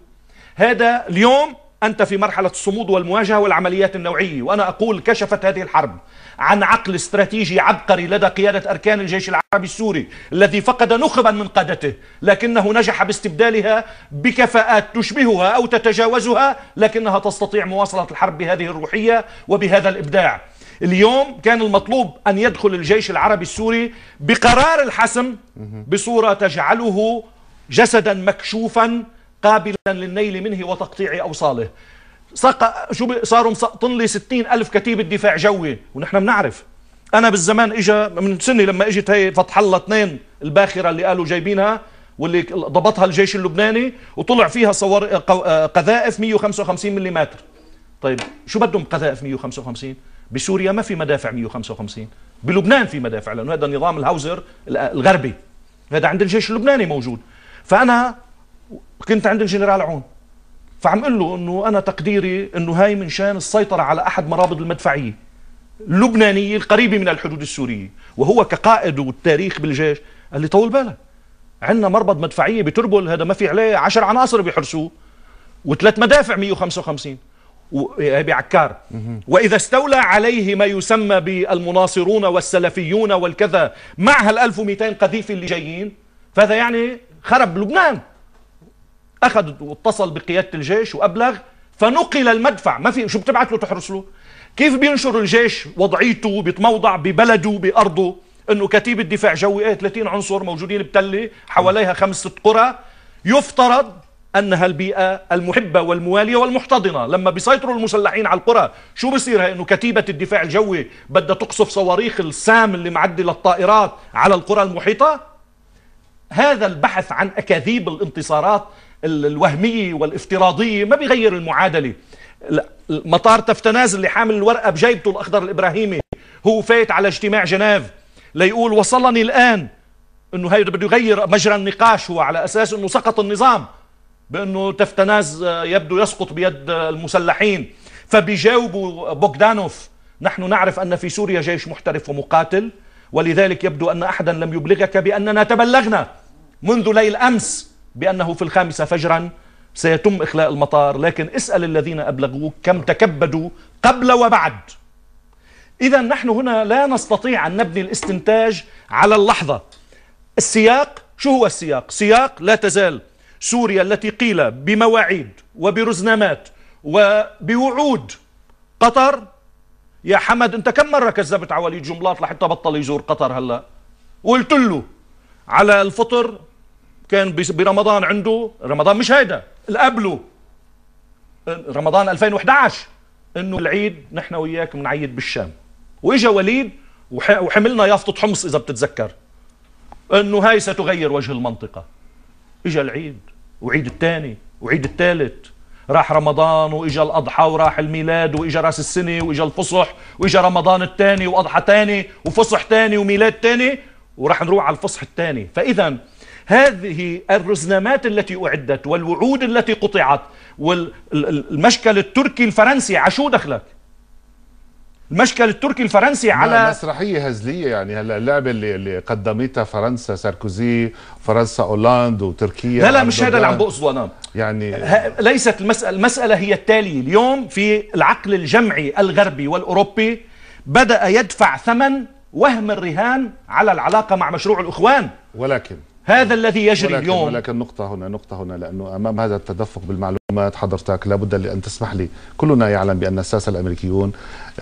A: هذا اليوم أنت في مرحلة الصمود والمواجهة والعمليات النوعية وأنا أقول كشفت هذه الحرب عن عقل استراتيجي عبقري لدى قيادة أركان الجيش العربي السوري الذي فقد نخبا من قادته لكنه نجح باستبدالها بكفاءات تشبهها أو تتجاوزها لكنها تستطيع مواصلة الحرب بهذه الروحية وبهذا الإبداع اليوم كان المطلوب أن يدخل الجيش العربي السوري بقرار الحسم بصورة تجعله جسدا مكشوفا قابلا للنيل منه وتقطيع أوصاله سق... شو صاروا مسقطن لي ستين ألف كتيبة دفاع جوي ونحن بنعرف أنا بالزمان إجا من سنة لما إجت هي فتح الله اثنين الباخرة اللي قالوا جايبينها واللي ضبطها الجيش اللبناني وطلع فيها صور آه، آه، قذائف 155 ملم طيب شو بدهم قذائف 155 بسوريا ما في مدافع 155 بلبنان في مدافع لانه هذا نظام الهاوزر الغربي هذا عند الجيش اللبناني موجود فانا كنت عند الجنرال عون فعم قل له انه انا تقديري انه هاي من شان السيطره على احد مرابط المدفعيه اللبنانيه القريبه من الحدود السوريه وهو كقائد والتاريخ بالجيش قال لي طول بالك عندنا مربط مدفعيه بتربل هذا ما في عليه 10 عناصر بيحرسوه وثلاث مدافع 155 إيه، بعكار وإذا استولى عليه ما يسمى بالمناصرون والسلفيون والكذا مع هال 1200 قذيف اللي جايين فهذا يعني خرب لبنان اخذ واتصل بقياده الجيش وابلغ فنقل المدفع ما في شو بتبعت له تحرس له كيف بينشر الجيش وضعيته بيتموضع ببلده بارضه انه كتيبه دفاع جوي ايه 30 عنصر موجودين بتله حواليها خمس ست قرى يفترض انها البيئه المحبه والمواليه والمحتضنه لما بيسيطروا المسلحين على القرى شو بصير انه كتيبه الدفاع الجوي بدها تقصف صواريخ السام اللي معدي للطائرات على القرى المحيطه هذا البحث عن اكاذيب الانتصارات الوهميه والافتراضيه ما بيغير المعادلة مطار تفتناز اللي حامل الورقة بجيبته الأخضر الإبراهيمي هو فايت على اجتماع جنيف ليقول وصلني الآن انه هيدا بده يغير مجرى النقاش هو على اساس انه سقط النظام بانه تفتناز يبدو يسقط بيد المسلحين فبيجاوب بوغدانوف نحن نعرف ان في سوريا جيش محترف ومقاتل ولذلك يبدو ان احدا لم يبلغك باننا تبلغنا منذ ليل امس بأنه في الخامسة فجرا سيتم إخلاء المطار لكن اسأل الذين أبلغوك كم تكبدوا قبل وبعد إذا نحن هنا لا نستطيع أن نبني الاستنتاج على اللحظة السياق شو هو السياق؟ سياق لا تزال سوريا التي قيل بمواعيد وبرزنامات وبوعود قطر يا حمد انت كم مره كذبت على وليد جملاط لحتى بطل يزور قطر هلا قلت له على الفطر كان برمضان عنده رمضان مش هيدا اللي قبله رمضان 2011 انه العيد نحن وياك بنعيد بالشام واجا وليد وحملنا يافطه حمص اذا بتتذكر انه هاي ستغير وجه المنطقه اجا العيد وعيد الثاني وعيد الثالث راح رمضان واجا الاضحى وراح الميلاد واجا راس السنه واجا الفصح واجا رمضان الثاني واضحى ثاني وفصح ثاني وميلاد ثاني وراح نروح على الفصح الثاني فاذا هذه الرزنامات التي أعدت والوعود التي قطعت والمشكل التركي الفرنسي عشو دخلك المشكل التركي الفرنسي على
B: مسرحيه هزليه يعني هلا اللعبه اللي, اللي قدمتها فرنسا ساركوزي فرنسا اولاند وتركيا لا لا مش هذا اللي عم بقصده انا يعني
A: ليست المساله المساله هي التالية اليوم في العقل الجمعي الغربي والاوروبي بدا يدفع ثمن وهم الرهان على العلاقه مع مشروع الاخوان ولكن هذا الذي يجري ولكن اليوم ولكن
B: نقطة هنا نقطة هنا لأنه أمام هذا التدفق بالمعلومات حضرتك لابد أن تسمح لي كلنا يعلم بأن الساسة الأمريكيون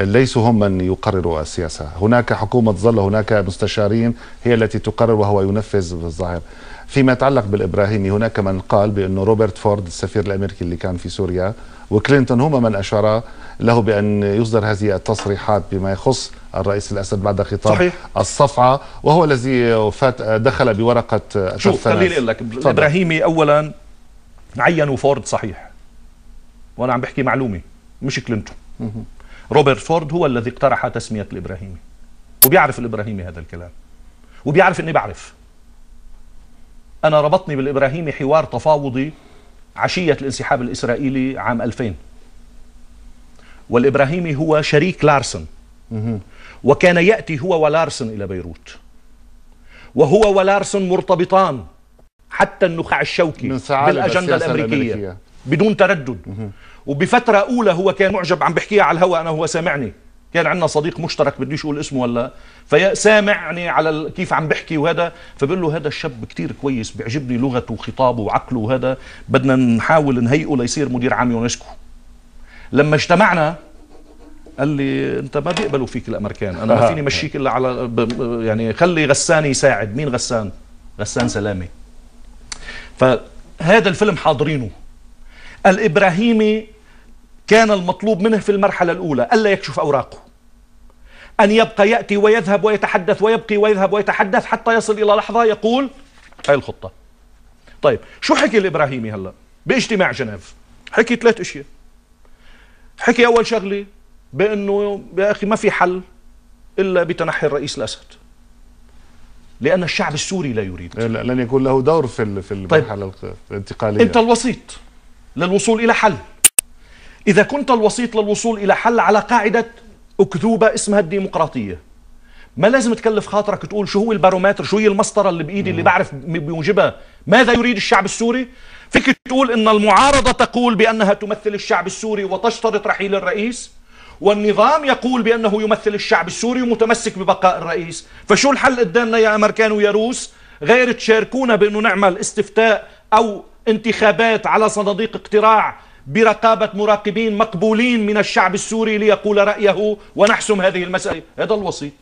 B: ليسوا هم من يقرروا السياسة هناك حكومة ظل هناك مستشارين هي التي تقرر وهو ينفذ بالظاهر فيما يتعلق بالإبراهيمي هناك من قال بأنه روبرت فورد السفير الأمريكي اللي كان في سوريا وكلينتون هما من أشارا له بأن يصدر هذه التصريحات بما يخص الرئيس الأسد بعد خطاب صحيح. الصفعة وهو الذي دخل بورقة شوف خليني أقول لك
A: إبراهيمي أولا عينوا فورد صحيح وأنا عم بحكي معلومة مش كلينتون روبرت فورد هو الذي اقترح تسمية الإبراهيمي وبيعرف الإبراهيمي هذا الكلام وبيعرف أني بعرف أنا ربطني بالإبراهيمي حوار تفاوضي عشية الانسحاب الإسرائيلي عام 2000 والإبراهيمي هو شريك لارسن وكان يأتي هو ولارسن إلى بيروت وهو ولارسن مرتبطان حتى النخاع الشوكي من بالأجندة الأمريكية, الأمريكية بدون تردد وبفترة أولى هو كان معجب عم بحكيها على الهواء أنا هو سامعني كان عندنا صديق مشترك بديش اقول اسمه ولا فسامعني على كيف عم بحكي وهذا فبقول له هذا الشاب كتير كويس بيعجبني لغته وخطابه وعقله وهذا بدنا نحاول نهيئه ليصير مدير عام يونسكو لما اجتمعنا قال لي انت ما بيقبلوا فيك الامريكان انا ما آه. فيني مشيك الا على يعني خلي غسان يساعد مين غسان غسان سلامه فهذا الفيلم حاضرينه الابراهيمي كان المطلوب منه في المرحله الاولى الا يكشف اوراقه ان يبقى ياتي ويذهب ويتحدث ويبقي ويذهب ويتحدث حتى يصل الى لحظه يقول هاي الخطه طيب شو حكي الابراهيمي هلا باجتماع جنيف حكي ثلاث اشياء حكي اول شغله بأنه يا أخي ما في حل إلا بتنحي الرئيس الأسد لأن الشعب السوري لا يريد إيه، لن يكون له دور في في المرحلة طيب. الانتقالية أنت الوسيط للوصول إلى حل إذا كنت الوسيط للوصول إلى حل على قاعدة أكذوبة اسمها الديمقراطية ما لازم تكلف خاطرك تقول شو هو البارومتر شو هي المسطره اللي بايدي اللي بعرف بموجبها ماذا يريد الشعب السوري فيك تقول ان المعارضه تقول بانها تمثل الشعب السوري وتشترط رحيل الرئيس والنظام يقول بأنه يمثل الشعب السوري ومتمسك ببقاء الرئيس فشو الحل قدامنا يا أمريكان ويا روس غير تشاركونا بأنه نعمل استفتاء أو انتخابات على صناديق اقتراع برقابة مراقبين مقبولين من الشعب السوري ليقول رأيه ونحسم هذه المسألة هذا الوسيط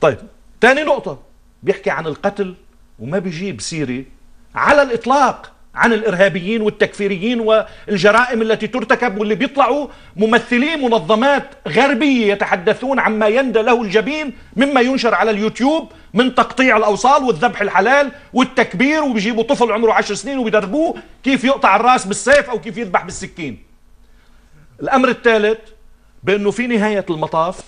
A: طيب تاني نقطة بيحكي عن القتل وما بيجيب سيري على الإطلاق عن الارهابيين والتكفيريين والجرائم التي ترتكب واللي بيطلعوا ممثلي منظمات غربيه يتحدثون عما يندى له الجبين مما ينشر على اليوتيوب من تقطيع الاوصال والذبح الحلال والتكبير وبيجيبوا طفل عمره 10 سنين وبيدربوه كيف يقطع الراس بالسيف او كيف يذبح بالسكين. الامر الثالث بانه في نهايه المطاف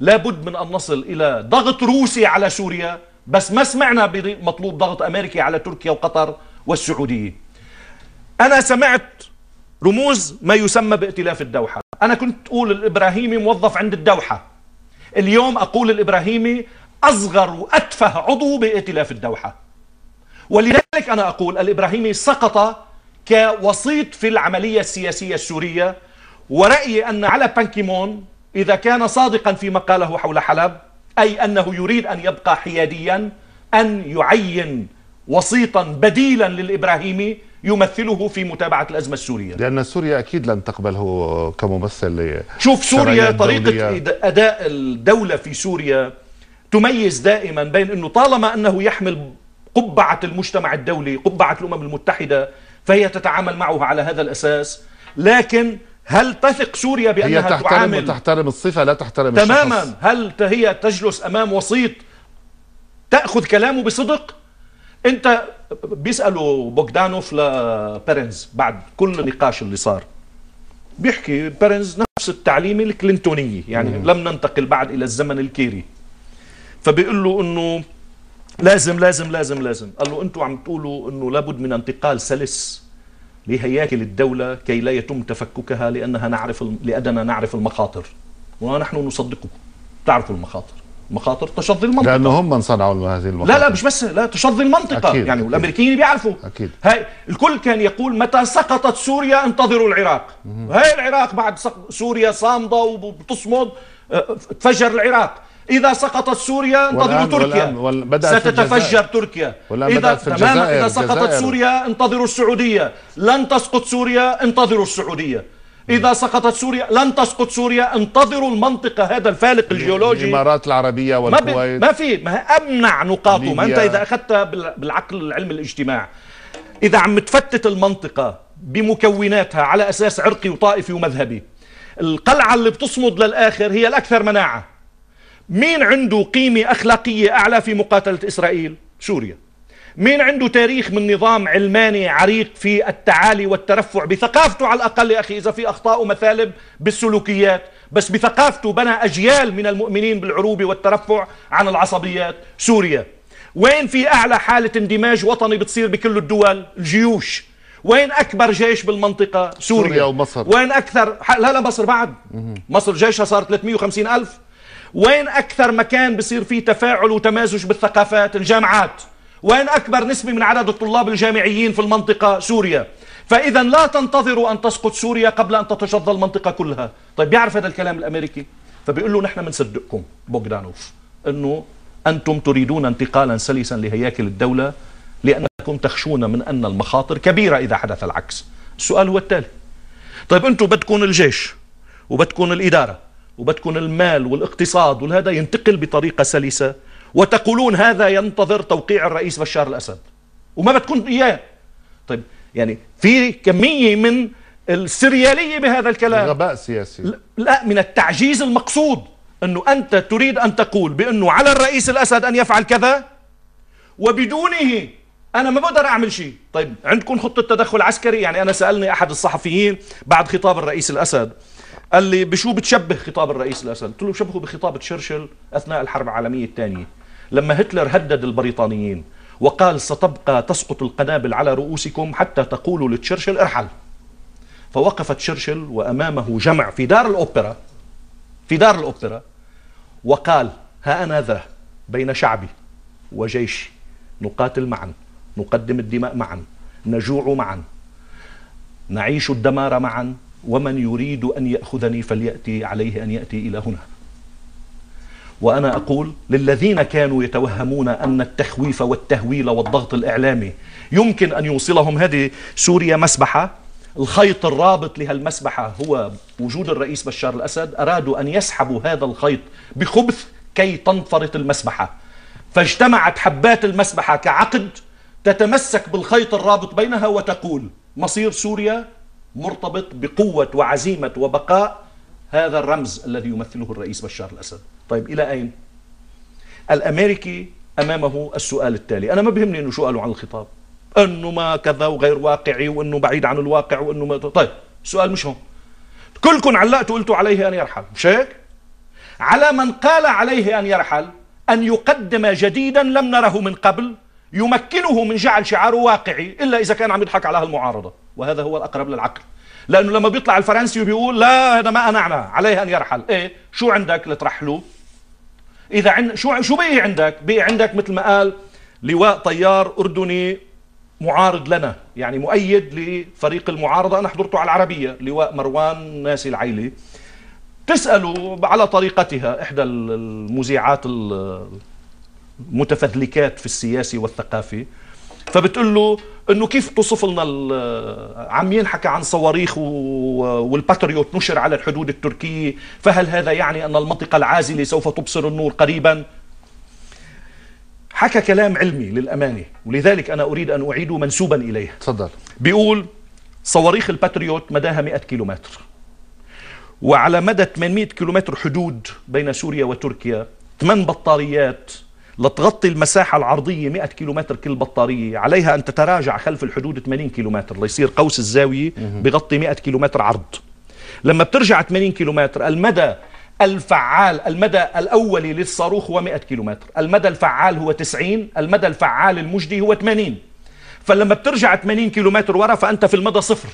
A: لابد من ان نصل الى ضغط روسي على سوريا بس ما سمعنا بمطلوب ضغط امريكي على تركيا وقطر والسعودية أنا سمعت رموز ما يسمى بائتلاف الدوحة أنا كنت أقول الإبراهيمي موظف عند الدوحة اليوم أقول الإبراهيمي أصغر وأتفه عضو بائتلاف الدوحة ولذلك أنا أقول الإبراهيمي سقط كوسيط في العملية السياسية السورية ورأيي أن على بانكيمون إذا كان صادقا في مقاله حول حلب أي أنه يريد أن يبقى حياديا أن يعين وسيطا بديلا للإبراهيمي يمثله في متابعة الأزمة السورية
B: لأن سوريا أكيد لن تقبله كممثل شوف سوريا طريقة دولية.
A: أداء الدولة في سوريا تميز دائما بين أنه طالما أنه يحمل قبعة المجتمع الدولي قبعة الأمم المتحدة فهي تتعامل معه على هذا الأساس لكن هل تثق سوريا بأنها هي تحترم تعامل
B: تحترم الصفة لا تحترم تماما الشخص.
A: هل هي تجلس أمام وسيط تأخذ كلامه بصدق انت بيسالوا بوغدانوف لبيرنز بعد كل النقاش اللي صار بيحكي بيرنز نفس التعليم الكلينتونيه يعني مم. لم ننتقل بعد الى الزمن الكيري فبيقول له انه لازم لازم لازم لازم قال له انتم عم تقولوا انه لابد من انتقال سلس لهياكل الدوله كي لا يتم تفككها لانها نعرف لاننا نعرف المخاطر ونحن نصدقكم تعرفوا المخاطر مخاطر تشظي المنطقه لانه هم من صنعوا هذه المخاطر لا لا مش بس لا تشظي المنطقه أكيد يعني والامريكيين بيعرفوا اكيد هاي الكل كان يقول متى سقطت سوريا انتظروا العراق هاي العراق بعد سوريا صامده وبتصمد آه، تفجر العراق إذا سقطت سوريا انتظروا تركيا والآن ستتفجر تركيا إذا تماما إذا سقطت سوريا انتظروا السعودية لن تسقط سوريا انتظروا السعودية إذا سقطت سوريا لن تسقط سوريا انتظروا المنطقة هذا الفالق الجيولوجي الإمارات العربية والكويت ما في ما أمنع نقاطه ما أنت إذا أخذتها بالعقل العلم الاجتماع إذا عم تفتت المنطقة بمكوناتها على أساس عرقي وطائفي ومذهبي القلعة اللي بتصمد للآخر هي الأكثر مناعة مين عنده قيمة أخلاقية أعلى في مقاتلة إسرائيل؟ سوريا مين عنده تاريخ من نظام علماني عريق في التعالي والترفع بثقافته على الأقل يا أخي إذا في أخطاء ومثالب بالسلوكيات بس بثقافته بنى أجيال من المؤمنين بالعروبة والترفع عن العصبيات سوريا وين في أعلى حالة اندماج وطني بتصير بكل الدول الجيوش وين اكبر جيش بالمنطقه سوريا, سوريا ومصر وين اكثر لا لا مصر بعد مصر جيشها صار 350 الف وين اكثر مكان بصير فيه تفاعل وتمازج بالثقافات الجامعات وين أكبر نسبة من عدد الطلاب الجامعيين في المنطقة سوريا فإذا لا تنتظروا أن تسقط سوريا قبل أن تتشظى المنطقة كلها طيب بيعرف هذا الكلام الأمريكي فبيقول له نحن بنصدقكم بوغدانوف أنه أنتم تريدون انتقالا سلسا لهياكل الدولة لأنكم تخشون من أن المخاطر كبيرة إذا حدث العكس السؤال هو التالي طيب أنتم بدكم الجيش وبدكم الإدارة وبدكم المال والاقتصاد والهذا ينتقل بطريقة سلسة وتقولون هذا ينتظر توقيع الرئيس بشار الأسد وما بتكون إياه طيب يعني في كمية من السريالية بهذا الكلام غباء سياسي لا من التعجيز المقصود أنه أنت تريد أن تقول بأنه على الرئيس الأسد أن يفعل كذا وبدونه أنا ما بقدر أعمل شيء طيب عندكم خطة تدخل عسكري يعني أنا سألني أحد الصحفيين بعد خطاب الرئيس الأسد قال لي بشو بتشبه خطاب الرئيس الأسد قلت له بشبهه بخطاب تشرشل أثناء الحرب العالمية الثانية لما هتلر هدد البريطانيين وقال ستبقى تسقط القنابل على رؤوسكم حتى تقولوا لتشرشل ارحل فوقف تشرشل وأمامه جمع في دار الأوبرا في دار الأوبرا وقال ها أنا ذا بين شعبي وجيشي نقاتل معا نقدم الدماء معا نجوع معا نعيش الدمار معا ومن يريد أن يأخذني فليأتي عليه أن يأتي إلى هنا وأنا أقول للذين كانوا يتوهمون أن التخويف والتهويل والضغط الإعلامي يمكن أن يوصلهم هذه سوريا مسبحة الخيط الرابط لهالمسبحة هو وجود الرئيس بشار الأسد أرادوا أن يسحبوا هذا الخيط بخبث كي تنفرط المسبحة فاجتمعت حبات المسبحة كعقد تتمسك بالخيط الرابط بينها وتقول مصير سوريا مرتبط بقوة وعزيمة وبقاء هذا الرمز الذي يمثله الرئيس بشار الأسد طيب إلى أين؟ الأمريكي أمامه السؤال التالي أنا ما بهمني أنه شو قالوا عن الخطاب أنه ما كذا وغير واقعي وأنه بعيد عن الواقع وأنه ما طيب السؤال مش هون كلكم علقتوا قلتوا عليه أن يرحل مش هيك؟ على من قال عليه أن يرحل أن يقدم جديدا لم نره من قبل يمكنه من جعل شعاره واقعي إلا إذا كان عم يضحك على هالمعارضة وهذا هو الأقرب للعقل لانه لما بيطلع الفرنسي وبيقول لا هذا ما انا عليه ان يرحل ايه شو عندك لترح اذا عن... شو شو بقي عندك بقي عندك مثل ما قال لواء طيار اردني معارض لنا يعني مؤيد لفريق المعارضه انا حضرته على العربيه لواء مروان ناسي العيلي تساله على طريقتها احدى المذيعات المتفذلكات في السياسي والثقافي فبتقول له انه كيف توصف لنا عم ينحكى عن صواريخ والباتريوت نشر على الحدود التركيه فهل هذا يعني ان المنطقه العازله سوف تبصر النور قريبا حكى كلام علمي للامانه ولذلك انا اريد ان اعيده منسوبا اليه تفضل بيقول صواريخ الباتريوت مداها 100 كيلومتر وعلى مدى 800 كيلومتر حدود بين سوريا وتركيا ثمان بطاريات لتغطي المساحة العرضية 100 كيلومتر كل بطارية عليها أن تتراجع خلف الحدود 80 كيلومتر ليصير قوس الزاوية بغطي 100 كيلومتر عرض لما بترجع 80 كيلومتر المدى الفعال المدى الأولي للصاروخ هو 100 كيلومتر المدى الفعال هو 90 المدى الفعال المجدي هو 80 فلما بترجع 80 كيلومتر ورا فأنت في المدى صفر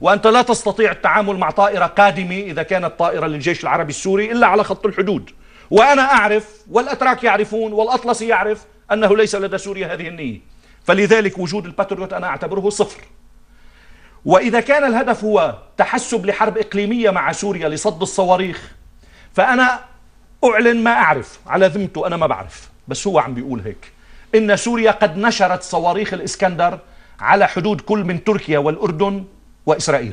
A: وأنت لا تستطيع التعامل مع طائرة قادمة إذا كانت طائرة للجيش العربي السوري إلا على خط الحدود وأنا أعرف والأتراك يعرفون والأطلسي يعرف أنه ليس لدى سوريا هذه النية فلذلك وجود الباتريوت أنا أعتبره صفر وإذا كان الهدف هو تحسب لحرب إقليمية مع سوريا لصد الصواريخ فأنا أعلن ما أعرف على ذمته أنا ما بعرف بس هو عم بيقول هيك إن سوريا قد نشرت صواريخ الإسكندر على حدود كل من تركيا والأردن وإسرائيل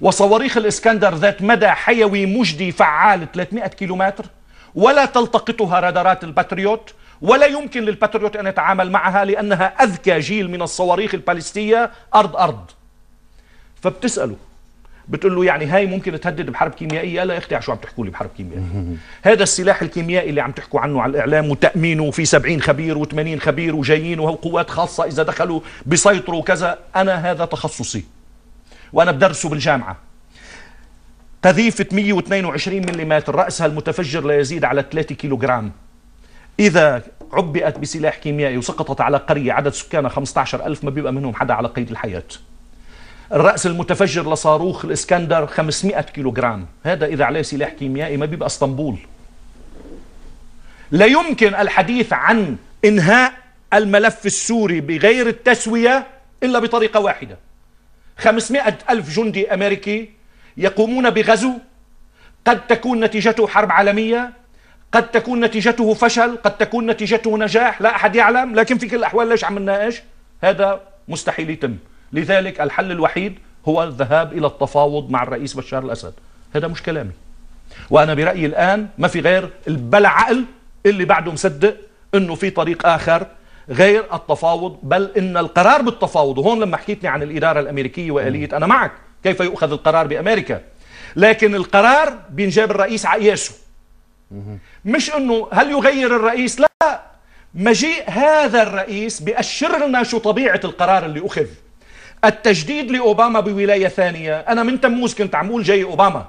A: وصواريخ الإسكندر ذات مدى حيوي مجدي فعال 300 كيلومتر ولا تلتقطها رادارات الباتريوت ولا يمكن للباتريوت أن يتعامل معها لأنها أذكى جيل من الصواريخ البالستية أرض أرض فبتسأله بتقول له يعني هاي ممكن تهدد بحرب كيميائيه لا يا اختي شو عم تحكوا لي بحرب كيميائيه هذا السلاح الكيميائي اللي عم تحكوا عنه على الاعلام وتامينه في 70 خبير و80 خبير وجايين وقوات خاصه اذا دخلوا بيسيطروا كذا انا هذا تخصصي وانا بدرسه بالجامعه قذيفة 122 ملم رأسها المتفجر لا يزيد على 3 كيلوغرام إذا عبئت بسلاح كيميائي وسقطت على قرية عدد سكانها 15000 ما بيبقى منهم حدا على قيد الحياة الرأس المتفجر لصاروخ الإسكندر 500 كيلوغرام هذا إذا عليه سلاح كيميائي ما بيبقى اسطنبول لا يمكن الحديث عن إنهاء الملف السوري بغير التسوية إلا بطريقة واحدة 500 ألف جندي أمريكي يقومون بغزو قد تكون نتيجته حرب عالمية قد تكون نتيجته فشل قد تكون نتيجته نجاح لا أحد يعلم لكن في كل الأحوال ليش عملنا إيش هذا مستحيل يتم لذلك الحل الوحيد هو الذهاب إلى التفاوض مع الرئيس بشار الأسد هذا مش كلامي وأنا برأيي الآن ما في غير البلع عقل اللي بعده مصدق أنه في طريق آخر غير التفاوض بل ان القرار بالتفاوض وهون لما حكيتني عن الاداره الامريكيه واليه انا معك كيف يؤخذ القرار بأمريكا لكن القرار بينجاب الرئيس عقياسه مش انه هل يغير الرئيس لا مجيء هذا الرئيس بيأشر لنا شو طبيعة القرار اللي أخذ التجديد لأوباما بولاية ثانية أنا من تموز كنت عمول جاي أوباما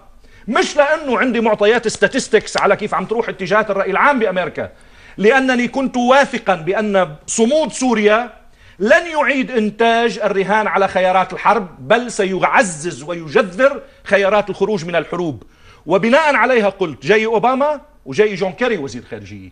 A: مش لأنه عندي معطيات ستاتستكس على كيف عم تروح اتجاهات الرأي العام بأمريكا لأنني كنت واثقا بأن صمود سوريا لن يعيد إنتاج الرهان على خيارات الحرب بل سيعزز ويجذر خيارات الخروج من الحروب وبناء عليها قلت جاي أوباما وجاي جون كيري وزير خارجية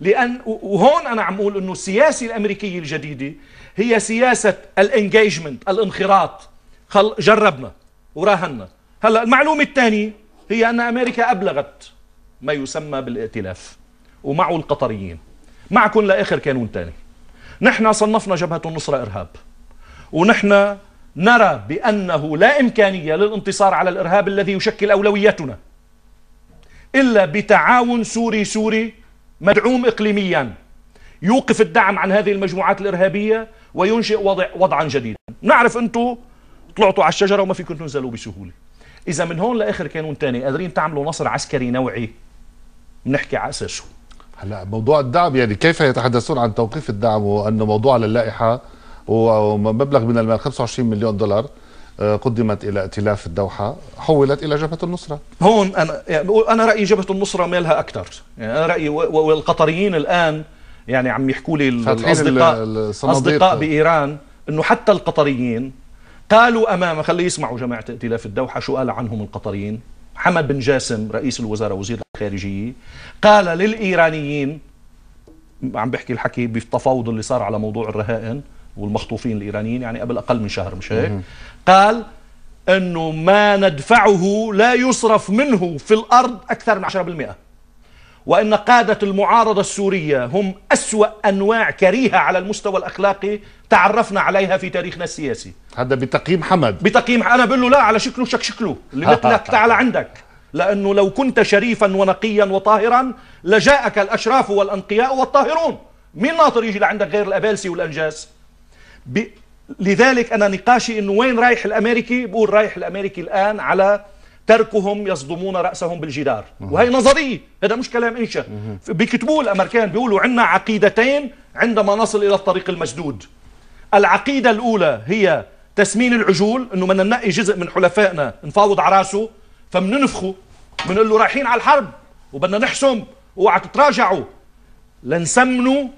A: لأن وهون أنا عم أقول أنه السياسة الأمريكية الجديدة هي سياسة الانجيجمنت الانخراط خل جربنا وراهنا هلا المعلومة الثانية هي أن أمريكا أبلغت ما يسمى بالائتلاف ومعه القطريين معكم لآخر كانون ثاني نحن صنفنا جبهة النصرة إرهاب ونحن نرى بأنه لا إمكانية للانتصار على الإرهاب الذي يشكل أولويتنا إلا بتعاون سوري سوري مدعوم إقليميا يوقف الدعم عن هذه المجموعات الإرهابية وينشئ وضع وضعا جديدا نعرف أنتم طلعتوا على الشجرة وما فيكم تنزلوا بسهولة إذا من هون لآخر كانون تاني قادرين تعملوا نصر عسكري نوعي بنحكي على أساسه
B: هلا موضوع الدعم يعني كيف يتحدثون عن توقيف الدعم وانه موضوع على اللائحه ومبلغ من المال 25 مليون دولار آه، قدمت الى ائتلاف الدوحه حولت
A: الى جبهه النصره هون انا يعني انا رايي جبهه النصره مالها اكثر يعني انا رايي والقطريين الان يعني عم يحكوا لي الاصدقاء اصدقاء بايران انه حتى القطريين قالوا امام خليه يسمعوا جماعه ائتلاف الدوحه شو قال عنهم القطريين حمد بن جاسم رئيس الوزراء وزير الخارجية قال للإيرانيين عم بحكي الحكي بالتفاوض اللي صار على موضوع الرهائن والمخطوفين الإيرانيين يعني قبل أقل من شهر مش هيك قال أنه ما ندفعه لا يصرف منه في الأرض أكثر من 10% وأن قادة المعارضة السورية هم أسوأ أنواع كريهة على المستوى الأخلاقي تعرفنا عليها في تاريخنا السياسي هذا بتقييم حمد بتقييم أنا بقول له لا على شكله شك شكله اللي لك تعال عندك لأنه لو كنت شريفا ونقيا وطاهرا لجاءك الأشراف والأنقياء والطاهرون مين ناطر يجي لعندك غير الأبالسي والأنجاس ب... لذلك أنا نقاشي أنه وين رايح الأمريكي بقول رايح الأمريكي الآن على تركهم يصدمون رأسهم بالجدار وهي نظرية هذا مش كلام إنشا بيكتبوه الأمريكان بيقولوا عندنا عقيدتين عندما نصل إلى الطريق المسدود العقيدة الأولى هي تسمين العجول انه بدنا ننقي جزء من حلفائنا نفاوض على راسه فبننفخه بنقول له رايحين على الحرب وبدنا نحسم اوعى تتراجعوا لنسمنه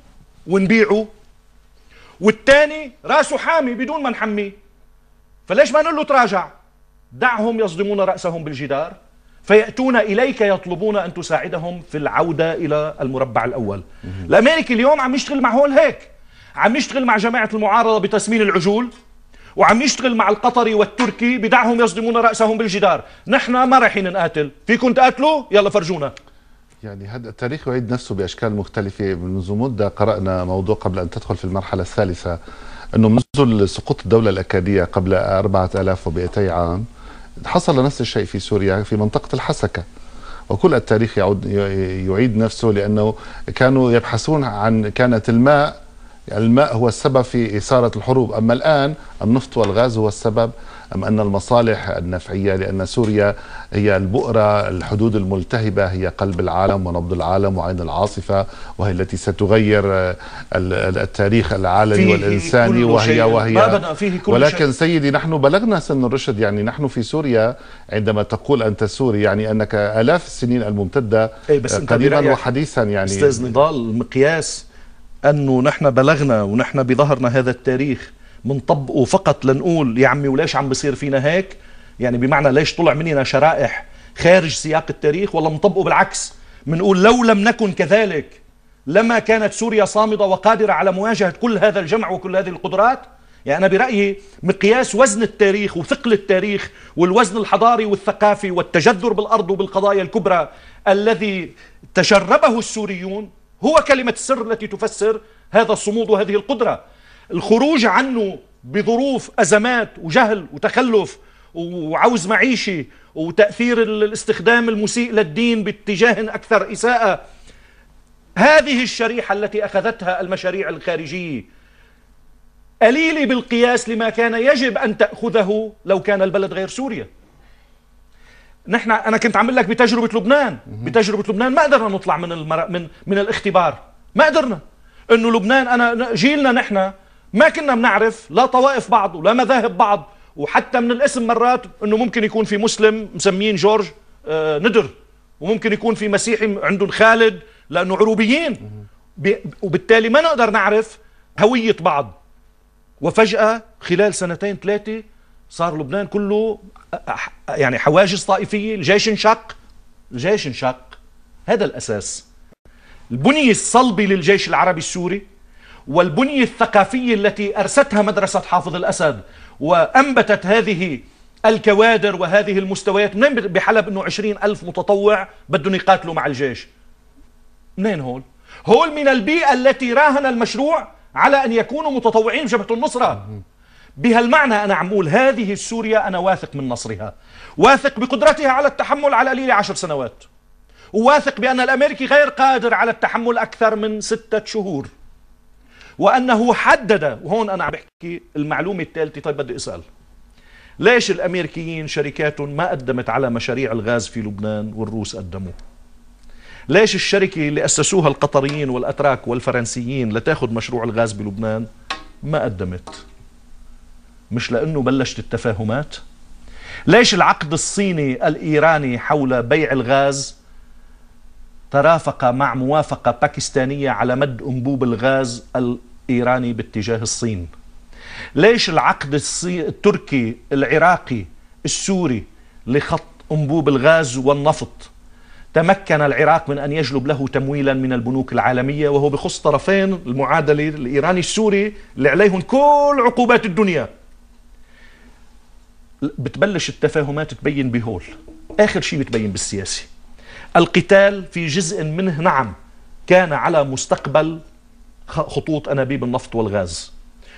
A: ونبيعه والثاني راسه حامي بدون ما نحميه فليش ما نقول له تراجع دعهم يصدمون رأسهم بالجدار فيأتون إليك يطلبون أن تساعدهم في العودة إلى المربع الأول الأمريكي اليوم عم يشتغل مع هول هيك عم يشتغل مع جماعة المعارضة بتسمين العجول وعم يشتغل مع القطري والتركي بدعهم يصدمون رأسهم بالجدار نحن ما رايحين نقاتل فيكم تقاتلوا يلا فرجونا
B: يعني هذا التاريخ يعيد نفسه بأشكال مختلفة منذ مدة قرأنا موضوع قبل أن تدخل في المرحلة الثالثة أنه منذ سقوط الدولة الأكادية قبل 4200 عام حصل نفس الشيء في سوريا في منطقة الحسكة وكل التاريخ يعود يعيد نفسه لأنه كانوا يبحثون عن كانت الماء الماء هو السبب في إثارة الحروب أما الآن النفط والغاز هو السبب أم أن المصالح النفعية لأن سوريا هي البؤرة الحدود الملتهبة هي قلب العالم ونبض العالم وعين العاصفة وهي التي ستغير التاريخ العالمي والإنساني وهي وهي ولكن سيدي نحن بلغنا سن الرشد يعني نحن في سوريا عندما تقول أنت سوري يعني أنك آلاف السنين الممتدة إيه، آه، قديما وحديثا يعني أستاذ
A: نضال مقياس أنه نحن بلغنا ونحن بظهرنا هذا التاريخ بنطبقه فقط لنقول يا عمي وليش عم بصير فينا هيك يعني بمعنى ليش طلع مننا شرائح خارج سياق التاريخ ولا بنطبقه بالعكس بنقول لو لم نكن كذلك لما كانت سوريا صامدة وقادرة على مواجهة كل هذا الجمع وكل هذه القدرات يعني أنا برأيي مقياس وزن التاريخ وثقل التاريخ والوزن الحضاري والثقافي والتجذر بالأرض وبالقضايا الكبرى الذي تشربه السوريون هو كلمة السر التي تفسر هذا الصمود وهذه القدرة الخروج عنه بظروف أزمات وجهل وتخلف وعوز معيشه وتأثير الاستخدام المسيء للدين باتجاه أكثر إساءة هذه الشريحة التي أخذتها المشاريع الخارجية قليلة بالقياس لما كان يجب أن تأخذه لو كان البلد غير سوريا نحن أنا كنت عامل لك بتجربة لبنان بتجربة لبنان ما قدرنا نطلع من المر... من من الاختبار ما قدرنا انه لبنان انا جيلنا نحن ما كنا بنعرف لا طوائف بعض ولا مذاهب بعض وحتى من الاسم مرات انه ممكن يكون في مسلم مسمين جورج آه، ندر وممكن يكون في مسيحي عندهم خالد لانه عروبيين وبالتالي ما نقدر نعرف هويه بعض وفجاه خلال سنتين ثلاثه صار لبنان كله يعني حواجز طائفيه الجيش انشق الجيش انشق هذا الاساس البنيه الصلبه للجيش العربي السوري والبنية الثقافية التي أرستها مدرسة حافظ الأسد وأنبتت هذه الكوادر وهذه المستويات منين بحلب أنه عشرين ألف متطوع بدهم يقاتلوا مع الجيش منين هول هول من البيئة التي راهن المشروع على أن يكونوا متطوعين بجبهة النصرة بهالمعنى أنا عمول هذه سوريا أنا واثق من نصرها واثق بقدرتها على التحمل على قليل عشر سنوات وواثق بأن الأمريكي غير قادر على التحمل أكثر من ستة شهور وأنه حدد وهون أنا عم بحكي المعلومة الثالثة طيب بدي أسأل ليش الأمريكيين شركاتهم ما قدمت على مشاريع الغاز في لبنان والروس قدموه ليش الشركة اللي أسسوها القطريين والأتراك والفرنسيين لتاخذ مشروع الغاز بلبنان ما قدمت مش لأنه بلشت التفاهمات ليش العقد الصيني الإيراني حول بيع الغاز ترافق مع موافقة باكستانية على مد أنبوب الغاز إيراني باتجاه الصين ليش العقد التركي العراقي السوري لخط أنبوب الغاز والنفط تمكن العراق من أن يجلب له تمويلا من البنوك العالمية وهو بخص طرفين المعادلة الإيراني السوري اللي عليهم كل عقوبات الدنيا بتبلش التفاهمات تبين بهول آخر شيء بتبين بالسياسي القتال في جزء منه نعم كان على مستقبل خطوط أنابيب النفط والغاز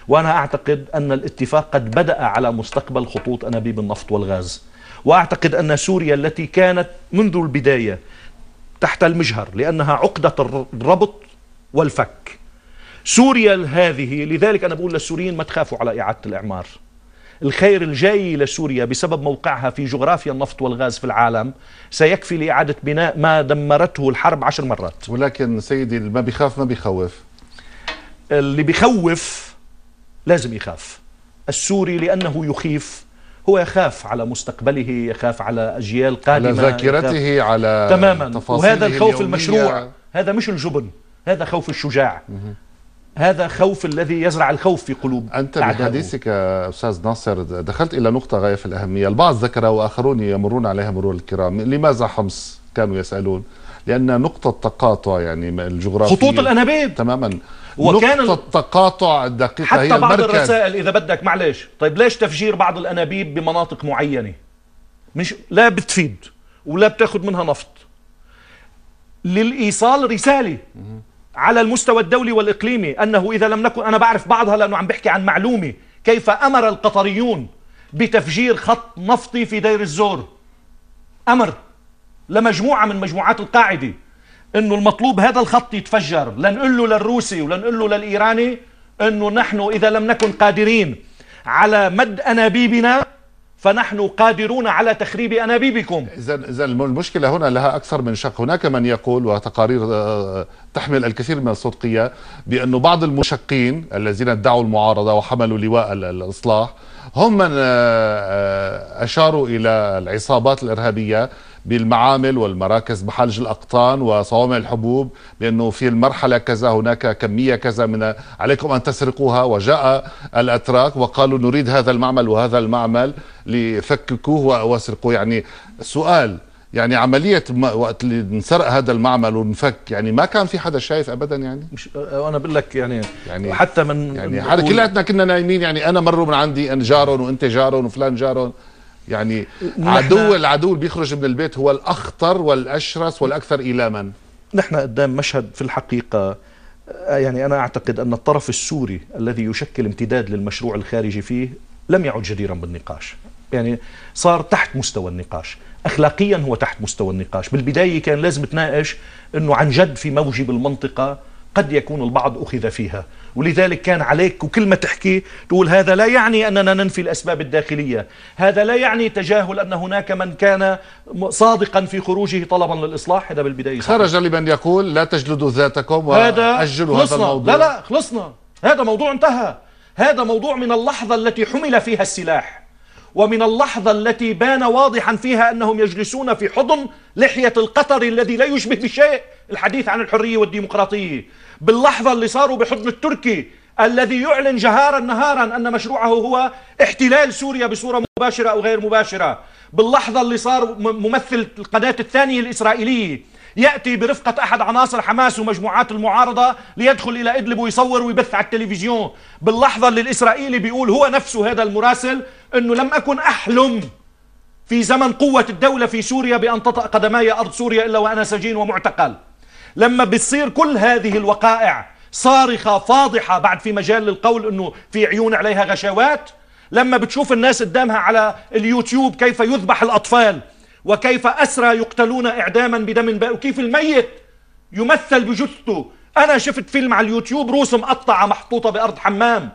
A: وأنا أعتقد أن الاتفاق قد بدأ على مستقبل خطوط أنابيب النفط والغاز وأعتقد أن سوريا التي كانت منذ البداية تحت المجهر لأنها عقدة الربط والفك سوريا هذه لذلك أنا بقول للسوريين ما تخافوا على إعادة الإعمار الخير الجاي لسوريا بسبب موقعها في جغرافيا النفط والغاز في العالم سيكفي لإعادة بناء ما دمرته الحرب عشر مرات ولكن سيدي ما بيخاف ما بيخوف اللي بيخوف لازم يخاف السوري لأنه يخيف هو يخاف على مستقبله يخاف على أجيال قادمة على ذاكرته على تماما وهذا الخوف المشروع هذا مش الجبن هذا خوف الشجاع هذا خوف الذي يزرع الخوف في قلوب أنت أعدائه. بحديثك
B: أستاذ ناصر دخلت إلى نقطة غاية في الأهمية البعض ذكر وآخرون يمرون عليها مرور الكرام لماذا حمص كانوا يسألون لأن نقطة تقاطع يعني الجغرافية خطوط الأنابيب تماما وكان نقطة تقاطع دقيقة حتى هي بعض المركز. الرسائل
A: إذا بدك معلش طيب ليش تفجير بعض الأنابيب بمناطق معينة مش لا بتفيد ولا بتاخد منها نفط للإيصال رسالة على المستوى الدولي والإقليمي أنه إذا لم نكن أنا بعرف بعضها لأنه عم بحكي عن معلومة كيف أمر القطريون بتفجير خط نفطي في دير الزور أمر لمجموعة من مجموعات القاعدة انه المطلوب هذا الخط يتفجر لنقول له للروسي ولنقول له للايراني انه نحن اذا لم نكن قادرين على مد انابيبنا فنحن قادرون على تخريب انابيبكم
B: اذا اذا المشكله هنا لها اكثر من شق هناك من يقول وتقارير آه، تحمل الكثير من الصدقيه بانه بعض المشقين الذين ادعوا المعارضه وحملوا لواء الاصلاح هم من آه، آه، اشاروا الى العصابات الارهابيه بالمعامل والمراكز بحلج الأقطان وصوامع الحبوب بأنه في المرحلة كذا هناك كمية كذا من عليكم أن تسرقوها وجاء الأتراك وقالوا نريد هذا المعمل وهذا المعمل لفككوه واسرقوه يعني سؤال يعني عملية وقت اللي انسرق هذا المعمل ونفك يعني ما كان في حدا شايف ابدا يعني مش أه، انا بقول لك يعني, يعني حتى من يعني كلياتنا كنا نايمين يعني انا مروا من عندي ان جارهم وانت جارهم وفلان جارهم يعني عدو العدو بيخرج من البيت هو الأخطر والأشرس والأكثر إيلاما
A: نحن قدام مشهد في الحقيقة آه، يعني أنا أعتقد أن الطرف السوري الذي يشكل امتداد للمشروع الخارجي فيه لم يعد جديرا بالنقاش يعني صار تحت مستوى النقاش أخلاقيا هو تحت مستوى النقاش بالبداية كان لازم تناقش أنه عن جد في موجب المنطقة قد يكون البعض أخذ فيها ولذلك كان عليك وكل ما تحكي تقول هذا لا يعني أننا ننفي الأسباب الداخلية هذا لا يعني تجاهل أن هناك من كان صادقا في خروجه طلبا للإصلاح هذا بالبداية صحيح. خرج لمن يقول لا تجلدوا ذاتكم وأجلوا هذا, هذا الموضوع لا لا خلصنا هذا موضوع انتهى هذا موضوع من اللحظة التي حمل فيها السلاح ومن اللحظة التي بان واضحا فيها أنهم يجلسون في حضن لحية القطر الذي لا يشبه بشيء الحديث عن الحرية والديمقراطية باللحظة اللي صاروا بحضن التركي الذي يعلن جهارا نهارا أن مشروعه هو احتلال سوريا بصورة مباشرة أو غير مباشرة باللحظة اللي صار ممثل القناة الثانية الإسرائيلية يأتي برفقة أحد عناصر حماس ومجموعات المعارضة ليدخل إلى إدلب ويصور ويبث على التلفزيون باللحظة اللي الإسرائيلي بيقول هو نفسه هذا المراسل أنه لم أكن أحلم في زمن قوة الدولة في سوريا بأن تطأ قدماي أرض سوريا إلا وأنا سجين ومعتقل لما بتصير كل هذه الوقائع صارخة فاضحة بعد في مجال للقول أنه في عيون عليها غشاوات لما بتشوف الناس قدامها على اليوتيوب كيف يذبح الأطفال وكيف أسرى يقتلون إعداما بدم بارد وكيف الميت يمثل بجثته أنا شفت فيلم على اليوتيوب روس مقطعة محطوطة بأرض حمام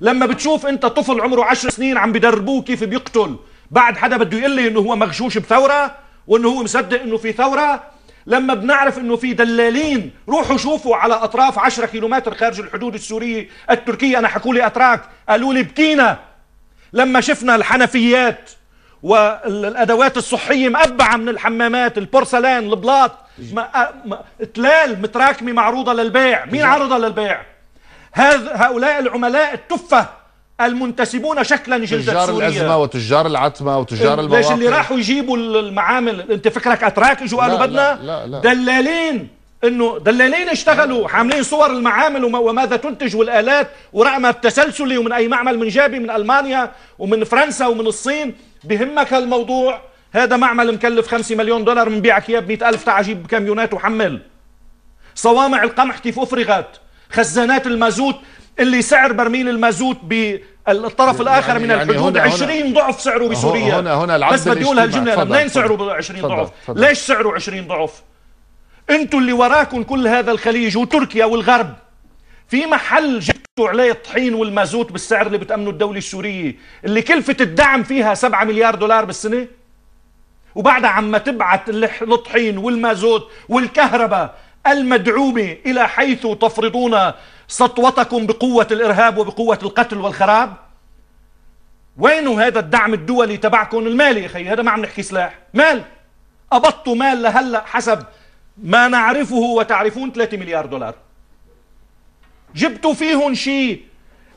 A: لما بتشوف انت طفل عمره عشر سنين عم بدربوه كيف بيقتل بعد حدا بده يقول لي انه هو مغشوش بثوره وانه هو مصدق انه في ثوره لما بنعرف انه في دلالين روحوا شوفوا على اطراف 10 كيلومتر خارج الحدود السوريه التركيه انا حكوا لي اتراك قالوا لي بكينا لما شفنا الحنفيات والادوات الصحيه مقبعه من الحمامات البورسلان البلاط إيه. تلال متراكمه معروضه للبيع مين عرضها للبيع هؤلاء العملاء التفه المنتسبون شكلا لجلدة تجار سوريا الازمه
B: وتجار العتمه وتجار المواقع إيه، ليش اللي راحوا
A: يجيبوا المعامل انت فكرك اتراك قالوا بدنا لا لا لا دلالين انه دلالين اشتغلوا حاملين صور المعامل وماذا تنتج والالات ورقمها التسلسلي ومن اي معمل من جابي من المانيا ومن فرنسا ومن الصين بهمك هالموضوع هذا معمل مكلف 5 مليون دولار بنبيعك اياه ب 100000 تعال جيب كاميونات وحمل صوامع القمح كيف افرغت خزانات المازوت اللي سعر برميل المازوت بالطرف يعني الاخر يعني من الحدود يعني هنا 20 ضعف سعره بسوريا هنا هنا العرض بس بدي اقول هالجمله انا منين سعره 20 ضعف؟ ليش سعره 20 ضعف؟ انتم اللي وراكم كل هذا الخليج وتركيا والغرب في محل جبتوا عليه الطحين والمازوت بالسعر اللي بتأمنه الدولة السورية اللي كلفة الدعم فيها 7 مليار دولار بالسنة وبعدها عم تبعت الطحين والمازوت والكهرباء المدعومة إلى حيث تفرضون سطوتكم بقوة الإرهاب وبقوة القتل والخراب وين هذا الدعم الدولي تبعكم المالي أخي هذا ما عم نحكي سلاح مال أبطوا مال لهلأ حسب ما نعرفه وتعرفون 3 مليار دولار جبتوا فيهم شيء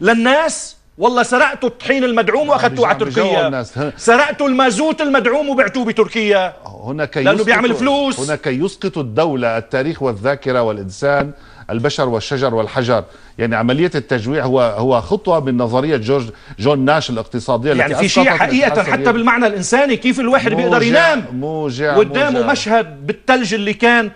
A: للناس والله سرقتوا الطحين المدعوم واخذتوه على تركيا سرقتوا المازوت المدعوم وبعتوه بتركيا هنا كي لانه بيعمل فلوس هنا
B: كي يسقط الدوله التاريخ والذاكره والانسان البشر والشجر والحجر يعني عملية التجويع هو هو خطوة من نظرية جورج جون ناش الاقتصادية يعني في شيء حقيقة حتى
A: بالمعنى الإنساني كيف الواحد بيقدر ينام
B: موجع
A: قدامه مشهد بالثلج اللي كان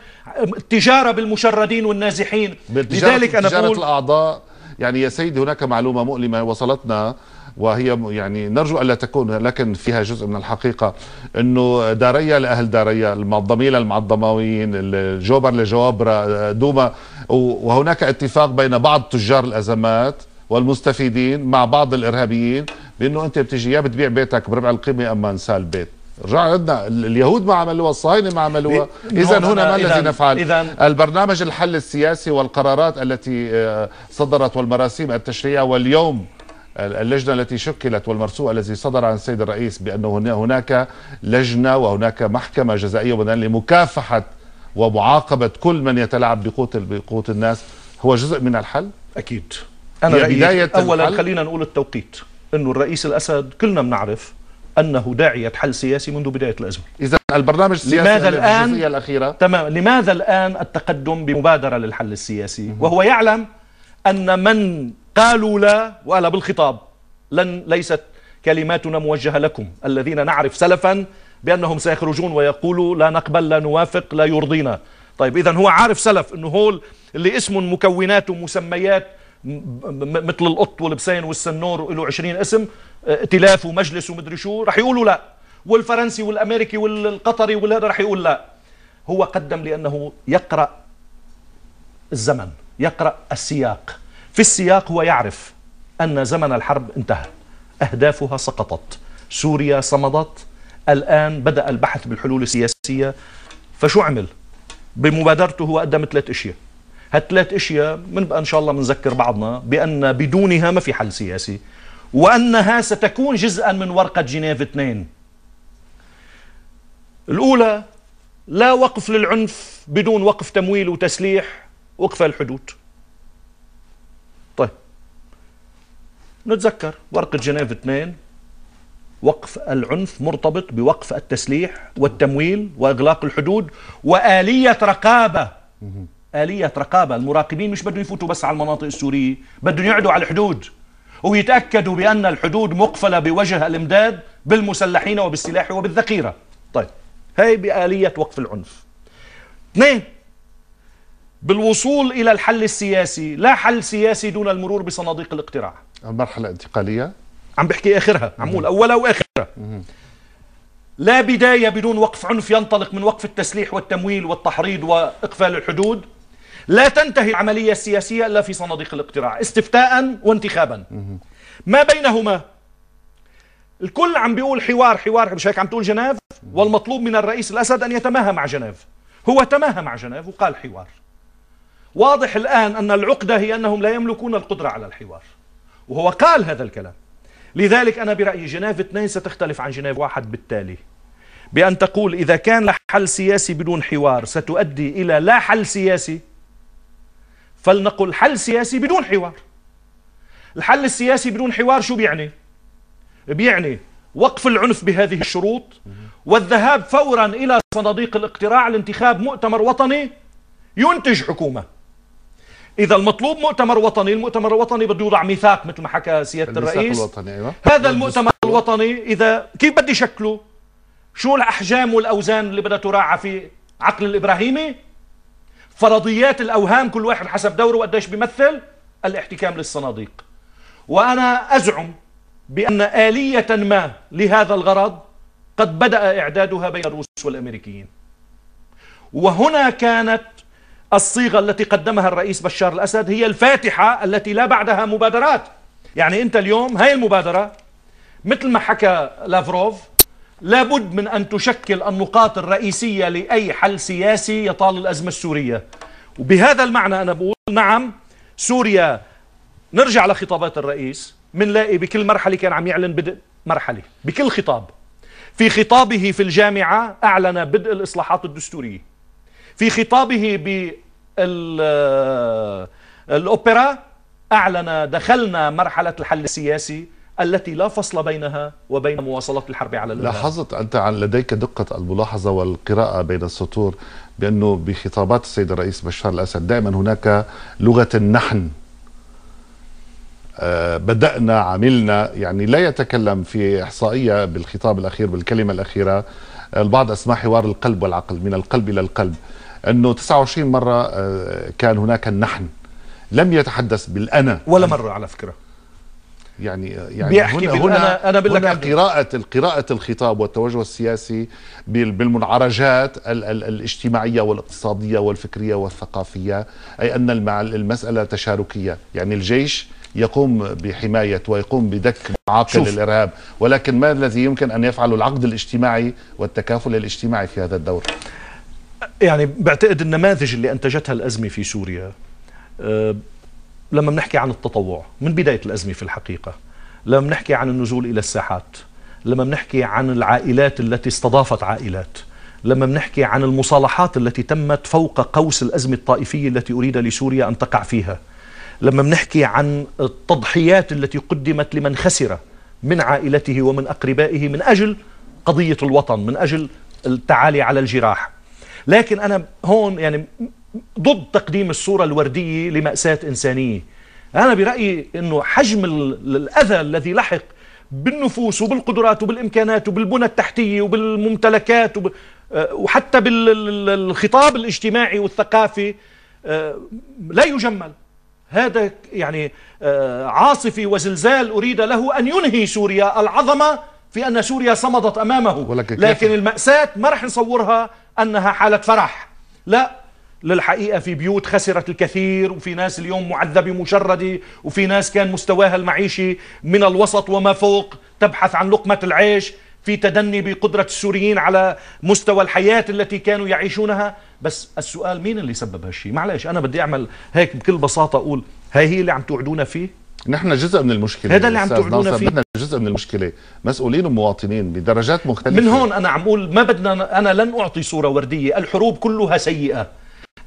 A: التجارة بالمشردين والنازحين
B: لذلك أنا بقول الأعضاء يعني يا سيدي هناك معلومة مؤلمة وصلتنا وهي يعني نرجو ألا تكون لكن فيها جزء من الحقيقة أنه داريا لأهل داريا المعظمين للمعظمويين الجوبر لجوابرا آه، دوما وهناك اتفاق بين بعض تجار الأزمات والمستفيدين مع بعض الإرهابيين بأنه أنت بتجي يا بتبيع بيتك بربع القيمة أما انسى البيت رجعوا عندنا اليهود ما عملوها الصهاينه ما عملوها إيه، اذا هنا ما الذي نفعل البرنامج الحل السياسي والقرارات التي آه، صدرت والمراسيم التشريعيه واليوم اللجنة التي شكلت والمرسوء الذي صدر عن السيد الرئيس بأنه هناك لجنة وهناك محكمة جزائية لمكافحة ومعاقبة كل من يتلاعب بقوت بقوت الناس هو جزء من الحل؟ أكيد
A: أنا رأيي بداية أولا الحل. خلينا نقول التوقيت أنه الرئيس الأسد كلنا بنعرف أنه داعية حل سياسي منذ بداية الأزمة إذا البرنامج السياسي لماذا الآن الأخيرة تمام لماذا الآن التقدم بمبادرة للحل السياسي وهو يعلم أن من قالوا لا وأنا بالخطاب لن ليست كلماتنا موجهة لكم الذين نعرف سلفا بأنهم سيخرجون ويقولوا لا نقبل لا نوافق لا يرضينا طيب إذا هو عارف سلف أنه هول اللي اسم مكونات ومسميات مثل القط والبسين والسنور وله 20 اسم آه، ائتلاف ومجلس ومدري شو رح يقولوا لا والفرنسي والامريكي والقطري والهذا رح يقول لا هو قدم لانه يقرا الزمن يقرا السياق في السياق هو يعرف ان زمن الحرب انتهى اهدافها سقطت سوريا صمدت الان بدا البحث بالحلول السياسيه فشو عمل بمبادرته هو قدم ثلاث اشياء هالثلاث اشياء بنبقى ان شاء الله بنذكر بعضنا بان بدونها ما في حل سياسي وانها ستكون جزءا من ورقه جنيف اثنين الاولى لا وقف للعنف بدون وقف تمويل وتسليح وقف الحدود طيب نتذكر ورقه جنيف اثنين وقف العنف مرتبط بوقف التسليح والتمويل واغلاق الحدود واليه رقابه آلية رقابة المراقبين مش بدهم يفوتوا بس على المناطق السورية بدهم يقعدوا على الحدود ويتأكدوا بأن الحدود مقفلة بوجه الإمداد بالمسلحين وبالسلاح وبالذخيرة طيب هي بآلية وقف العنف اثنين بالوصول إلى الحل السياسي لا حل سياسي دون المرور بصناديق الاقتراع المرحلة انتقالية عم بحكي آخرها عم بقول أولها وآخرها لا بداية بدون وقف عنف ينطلق من وقف التسليح والتمويل والتحريض وإقفال الحدود لا تنتهي العملية السياسية إلا في صناديق الاقتراع استفتاء وانتخابا ما بينهما الكل عم بيقول حوار حوار مش هيك عم تقول جنيف والمطلوب من الرئيس الأسد أن يتماهى مع جنيف هو تماهى مع جنيف وقال حوار واضح الآن أن العقدة هي أنهم لا يملكون القدرة على الحوار وهو قال هذا الكلام لذلك أنا برأيي جنيف اثنين ستختلف عن جنيف واحد بالتالي بأن تقول إذا كان حل سياسي بدون حوار ستؤدي إلى لا حل سياسي فلنقل حل سياسي بدون حوار الحل السياسي بدون حوار شو بيعني بيعني وقف العنف بهذه الشروط والذهاب فورا إلى صناديق الاقتراع لانتخاب مؤتمر وطني ينتج حكومة إذا المطلوب مؤتمر وطني المؤتمر الوطني بده يوضع ميثاق مثل ما حكى سيادة الرئيس الوطني أيوة. هذا المؤتمر الوطني إذا كيف بدي شكله شو الأحجام والأوزان اللي بدها تراعى في عقل الإبراهيمي فرضيات الاوهام كل واحد حسب دوره وقديش بيمثل الاحتكام للصناديق وانا ازعم بان اليه ما لهذا الغرض قد بدا اعدادها بين الروس والامريكيين وهنا كانت الصيغه التي قدمها الرئيس بشار الاسد هي الفاتحه التي لا بعدها مبادرات يعني انت اليوم هاي المبادره مثل ما حكى لافروف لابد من أن تشكل النقاط الرئيسية لأي حل سياسي يطال الأزمة السورية وبهذا المعنى أنا بقول نعم سوريا نرجع لخطابات الرئيس بنلاقي بكل مرحلة كان عم يعلن بدء مرحلة بكل خطاب في خطابه في الجامعة أعلن بدء الإصلاحات الدستورية في خطابه بالأوبرا آه، أعلن دخلنا مرحلة الحل السياسي التي لا فصل بينها وبين مواصلة الحرب على اللبنان
B: لاحظت أنت عن لديك دقة الملاحظة والقراءة بين السطور بأنه بخطابات السيد الرئيس بشار الأسد دائما هناك لغة النحن آه، بدأنا عملنا يعني لا يتكلم في إحصائية بالخطاب الأخير بالكلمة الأخيرة البعض أسمى حوار القلب والعقل من القلب إلى القلب أنه 29 مرة آه، كان هناك النحن لم يتحدث بالأنا
A: ولا مرة على فكرة يعني يعني هنا هنا انا, أنا هنا
B: قراءة قراءة الخطاب والتوجه السياسي بالمنعرجات ال ال الاجتماعية والاقتصادية والفكرية والثقافية أي أن المسألة تشاركية يعني الجيش يقوم بحماية ويقوم بدك معاقل الإرهاب ولكن ما الذي يمكن أن يفعله العقد الاجتماعي والتكافل الاجتماعي
A: في هذا الدور يعني بعتقد النماذج اللي أنتجتها الأزمة في سوريا آه، لما بنحكي عن التطوع من بداية الأزمة في الحقيقة لما بنحكي عن النزول إلى الساحات لما بنحكي عن العائلات التي استضافت عائلات لما بنحكي عن المصالحات التي تمت فوق قوس الأزمة الطائفية التي أريد لسوريا أن تقع فيها لما بنحكي عن التضحيات التي قدمت لمن خسر من عائلته ومن أقربائه من أجل قضية الوطن من أجل التعالي على الجراح لكن أنا هون يعني ضد تقديم الصورة الوردية لمأساة إنسانية أنا برأيي أنه حجم الأذى الذي لحق بالنفوس وبالقدرات وبالإمكانات وبالبنى التحتية وبالممتلكات وب... آه، وحتى بالخطاب الاجتماعي والثقافي آه، لا يجمل هذا يعني آه، عاصفة وزلزال أريد له أن ينهي سوريا العظمة في أن سوريا صمدت أمامه ولكن لكن المأساة ما رح نصورها أنها حالة فرح لا للحقيقة في بيوت خسرت الكثير وفي ناس اليوم معذبة مشردة وفي ناس كان مستواها المعيشي من الوسط وما فوق تبحث عن لقمة العيش في تدني بقدرة السوريين على مستوى الحياة التي كانوا يعيشونها بس السؤال مين اللي سبب هالشيء معلش أنا بدي أعمل هيك بكل بساطة أقول هاي هي اللي عم توعدونا فيه نحن جزء من المشكله هذا اللي عم توعدونا فيه نحن جزء من المشكله مسؤولين ومواطنين بدرجات مختلفه من هون انا عم اقول ما بدنا انا لن اعطي صوره ورديه الحروب كلها سيئه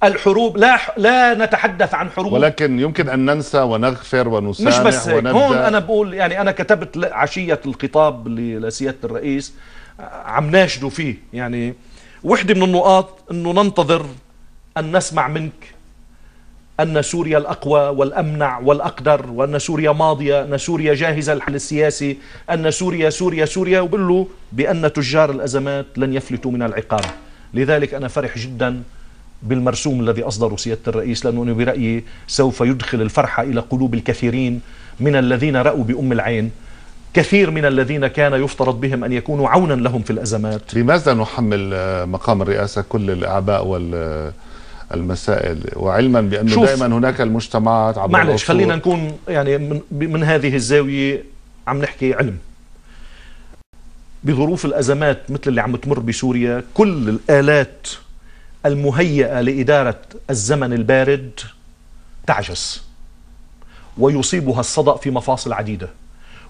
A: الحروب لا لا نتحدث عن حروب
B: ولكن يمكن ان ننسى ونغفر ونسامح مش بس ونبدأ هون انا
A: بقول يعني انا كتبت عشيه الخطاب لسياده الرئيس عم ناشده فيه يعني وحده من النقاط انه ننتظر ان نسمع منك ان سوريا الاقوى والامنع والاقدر وان سوريا ماضيه ان سوريا جاهزه للحل السياسي ان سوريا سوريا سوريا وبقول له بان تجار الازمات لن يفلتوا من العقاب لذلك انا فرح جدا بالمرسوم الذي أصدره سيادة الرئيس لأنه برأيي سوف يدخل الفرحة إلى قلوب الكثيرين من الذين رأوا بأم العين كثير من الذين كان يفترض بهم أن يكونوا عونا لهم في الأزمات لماذا نحمل
B: آه، مقام الرئاسة كل الأعباء وال المسائل وعلما بانه دائما هناك المجتمعات عبر معلش خلينا
A: نكون يعني من, من هذه الزاويه عم نحكي علم بظروف الازمات مثل اللي عم تمر بسوريا كل الالات المهيئة لإدارة الزمن البارد تعجز ويصيبها الصدأ في مفاصل عديدة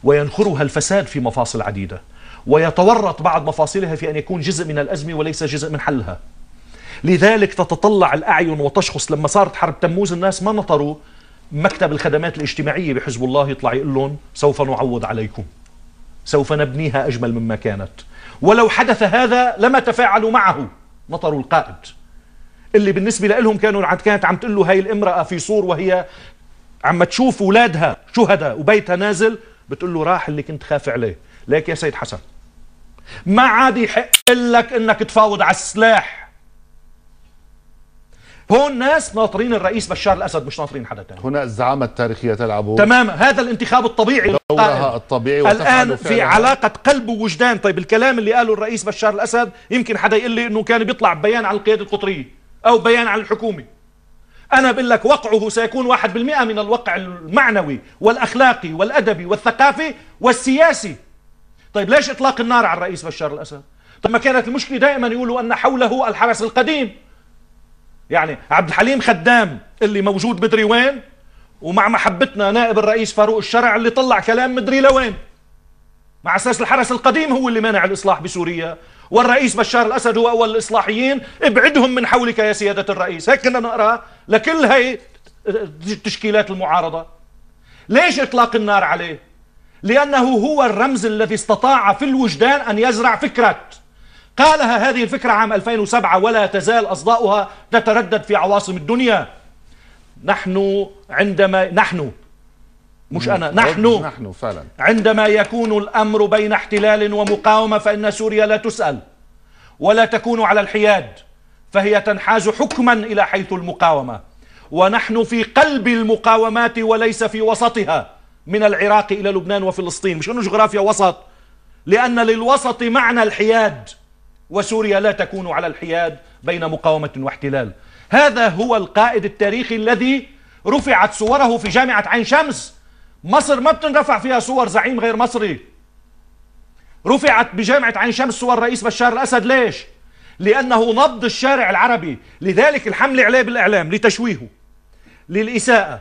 A: وينخرها الفساد في مفاصل عديدة ويتورط بعض مفاصلها في أن يكون جزء من الأزمة وليس جزء من حلها لذلك تتطلع الأعين وتشخص لما صارت حرب تموز الناس ما نطروا مكتب الخدمات الاجتماعية بحزب الله يطلع يقول لهم سوف نعوض عليكم سوف نبنيها أجمل مما كانت ولو حدث هذا لما تفاعلوا معه نطروا القائد اللي بالنسبة لهم كانوا كانت عم تقول له هاي الامرأة في صور وهي عم تشوف اولادها شهداء وبيتها نازل بتقول له راح اللي كنت خاف عليه ليك يا سيد حسن ما عاد يحق لك انك تفاوض على السلاح هون ناس ناطرين الرئيس بشار الاسد مش ناطرين حدا تاني هنا
B: الزعامه التاريخيه تلعب
A: تماما هذا الانتخاب الطبيعي دورها الطبيعي الان في علاقه قلب ووجدان طيب الكلام اللي قاله الرئيس بشار الاسد يمكن حدا يقول لي انه كان بيطلع ببيان على القياده القطريه أو بيان عن الحكومة أنا بقول لك وقعه سيكون واحد بالمئة من الوقع المعنوي والأخلاقي والأدبي والثقافي والسياسي طيب ليش إطلاق النار على الرئيس بشار الأسد طيب ما كانت المشكلة دائما يقولوا أن حوله الحرس القديم يعني عبد الحليم خدام اللي موجود بدري وين ومع محبتنا نائب الرئيس فاروق الشرع اللي طلع كلام مدري لوين مع اساس الحرس القديم هو اللي منع الاصلاح بسوريا والرئيس بشار الأسد هو أول الإصلاحيين ابعدهم من حولك يا سيادة الرئيس هيك كنا نقرأ لكل هي تشكيلات المعارضة ليش إطلاق النار عليه لأنه هو الرمز الذي استطاع في الوجدان أن يزرع فكرة قالها هذه الفكرة عام 2007 ولا تزال أصداؤها تتردد في عواصم الدنيا نحن عندما نحن مش أنا نحن
B: نحن فعلا
A: عندما يكون الأمر بين احتلال ومقاومة فإن سوريا لا تسأل ولا تكون على الحياد فهي تنحاز حكما إلى حيث المقاومة ونحن في قلب المقاومات وليس في وسطها من العراق إلى لبنان وفلسطين مش أنه جغرافيا وسط لأن للوسط معنى الحياد وسوريا لا تكون على الحياد بين مقاومة واحتلال هذا هو القائد التاريخي الذي رفعت صوره في جامعة عين شمس مصر ما بتنرفع فيها صور زعيم غير مصري رفعت بجامعة عين شمس صور رئيس بشار الأسد ليش؟ لأنه نبض الشارع العربي لذلك الحملة عليه بالإعلام لتشويهه للإساءة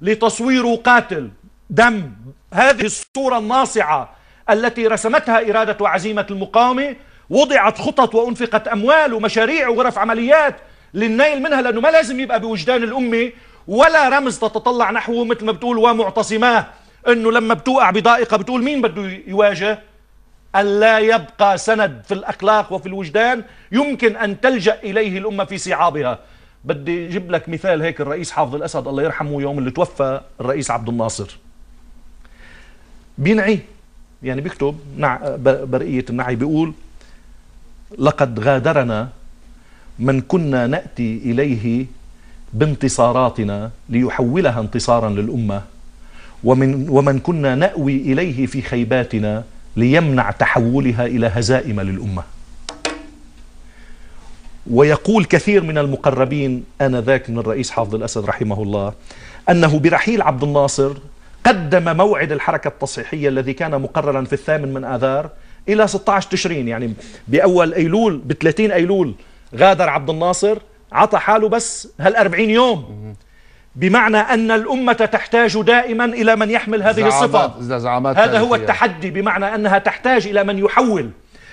A: لتصويره قاتل دم هذه الصورة الناصعة التي رسمتها إرادة وعزيمة المقاومة وضعت خطط وأنفقت أموال ومشاريع وغرف عمليات للنيل منها لأنه ما لازم يبقى بوجدان الأمة ولا رمز تتطلع نحوه مثل ما بتقول ومعتصماه انه لما بتوقع بضائقه بتقول مين بده يواجه ألا يبقى سند في الأخلاق وفي الوجدان يمكن أن تلجأ إليه الأمة في صعابها بدي أجيب لك مثال هيك الرئيس حافظ الأسد الله يرحمه يوم اللي توفى الرئيس عبد الناصر بينعي يعني بيكتب نع برقية النعي بيقول لقد غادرنا من كنا نأتي إليه بانتصاراتنا ليحولها انتصارا للأمة ومن, ومن كنا نأوي إليه في خيباتنا ليمنع تحولها إلى هزائم للأمة ويقول كثير من المقربين آنذاك من الرئيس حافظ الأسد رحمه الله أنه برحيل عبد الناصر قدم موعد الحركة التصحيحية الذي كان مقررا في الثامن من آذار إلى 16 تشرين يعني بأول أيلول ب 30 أيلول غادر عبد الناصر عطى حاله بس هالأربعين يوم بمعنى أن الأمة تحتاج دائما إلى من يحمل هذه الصفة هذا هو التحدي بمعنى أنها تحتاج إلى من يحول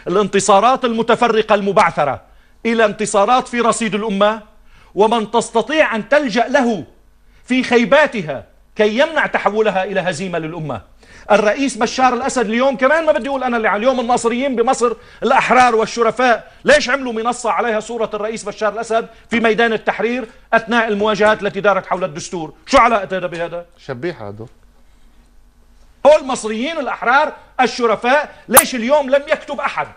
A: الانتصارات المتفرقة المبعثرة إلى انتصارات في رصيد الأمة ومن تستطيع أن تلجأ له في خيباتها كي يمنع تحولها إلى هزيمة للأمة الرئيس بشار الأسد اليوم كمان ما بدي أقول أنا اللي اليوم الناصريين بمصر الأحرار والشرفاء ليش عملوا منصة عليها صورة الرئيس بشار الأسد في ميدان التحرير أثناء المواجهات التي دارت حول الدستور شو علاقة هذا بهذا؟ شبيحة هذا هو المصريين الأحرار الشرفاء ليش اليوم لم يكتب أحد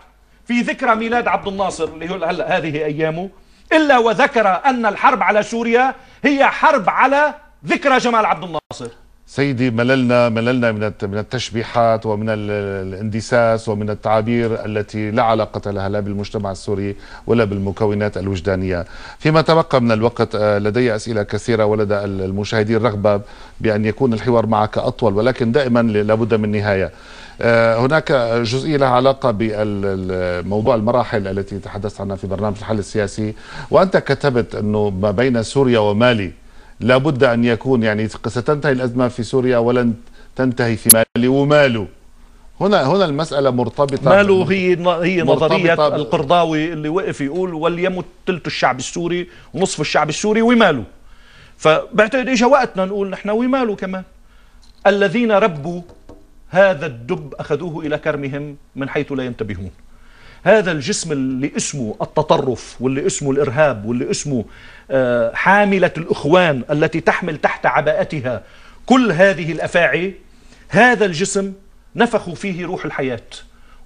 A: في ذكرى ميلاد عبد الناصر اللي هو هلا هذه أيامه إلا وذكر أن الحرب على سوريا هي حرب على ذكرى جمال عبد الناصر
B: سيدي مللنا مللنا من من التشبيحات ومن الاندساس ومن التعابير التي لا علاقة لها لا بالمجتمع السوري ولا بالمكونات الوجدانية فيما تبقى من الوقت آه، لدي أسئلة كثيرة ولدى المشاهدين رغبة بأن يكون الحوار معك أطول ولكن دائما لابد من نهاية آه، هناك جزئية لها علاقة بموضوع المراحل التي تحدثت عنها في برنامج الحل السياسي وأنت كتبت أنه ما بين سوريا ومالي لابد أن يكون يعني ستنتهي الأزمة في سوريا ولن تنتهي في مالي وماله هنا هنا المسألة
A: مرتبطة ماله هي هي نظرية القرضاوي اللي وقف يقول وليمت ثلث الشعب السوري ونصف الشعب السوري وماله فبعتقد اجى وقتنا نقول نحن وماله كمان الذين ربوا هذا الدب اخذوه الى كرمهم من حيث لا ينتبهون هذا الجسم اللي اسمه التطرف واللي اسمه الإرهاب واللي اسمه آه، حاملة الإخوان التي تحمل تحت عباءتها كل هذه الأفاعي هذا الجسم نفخوا فيه روح الحياة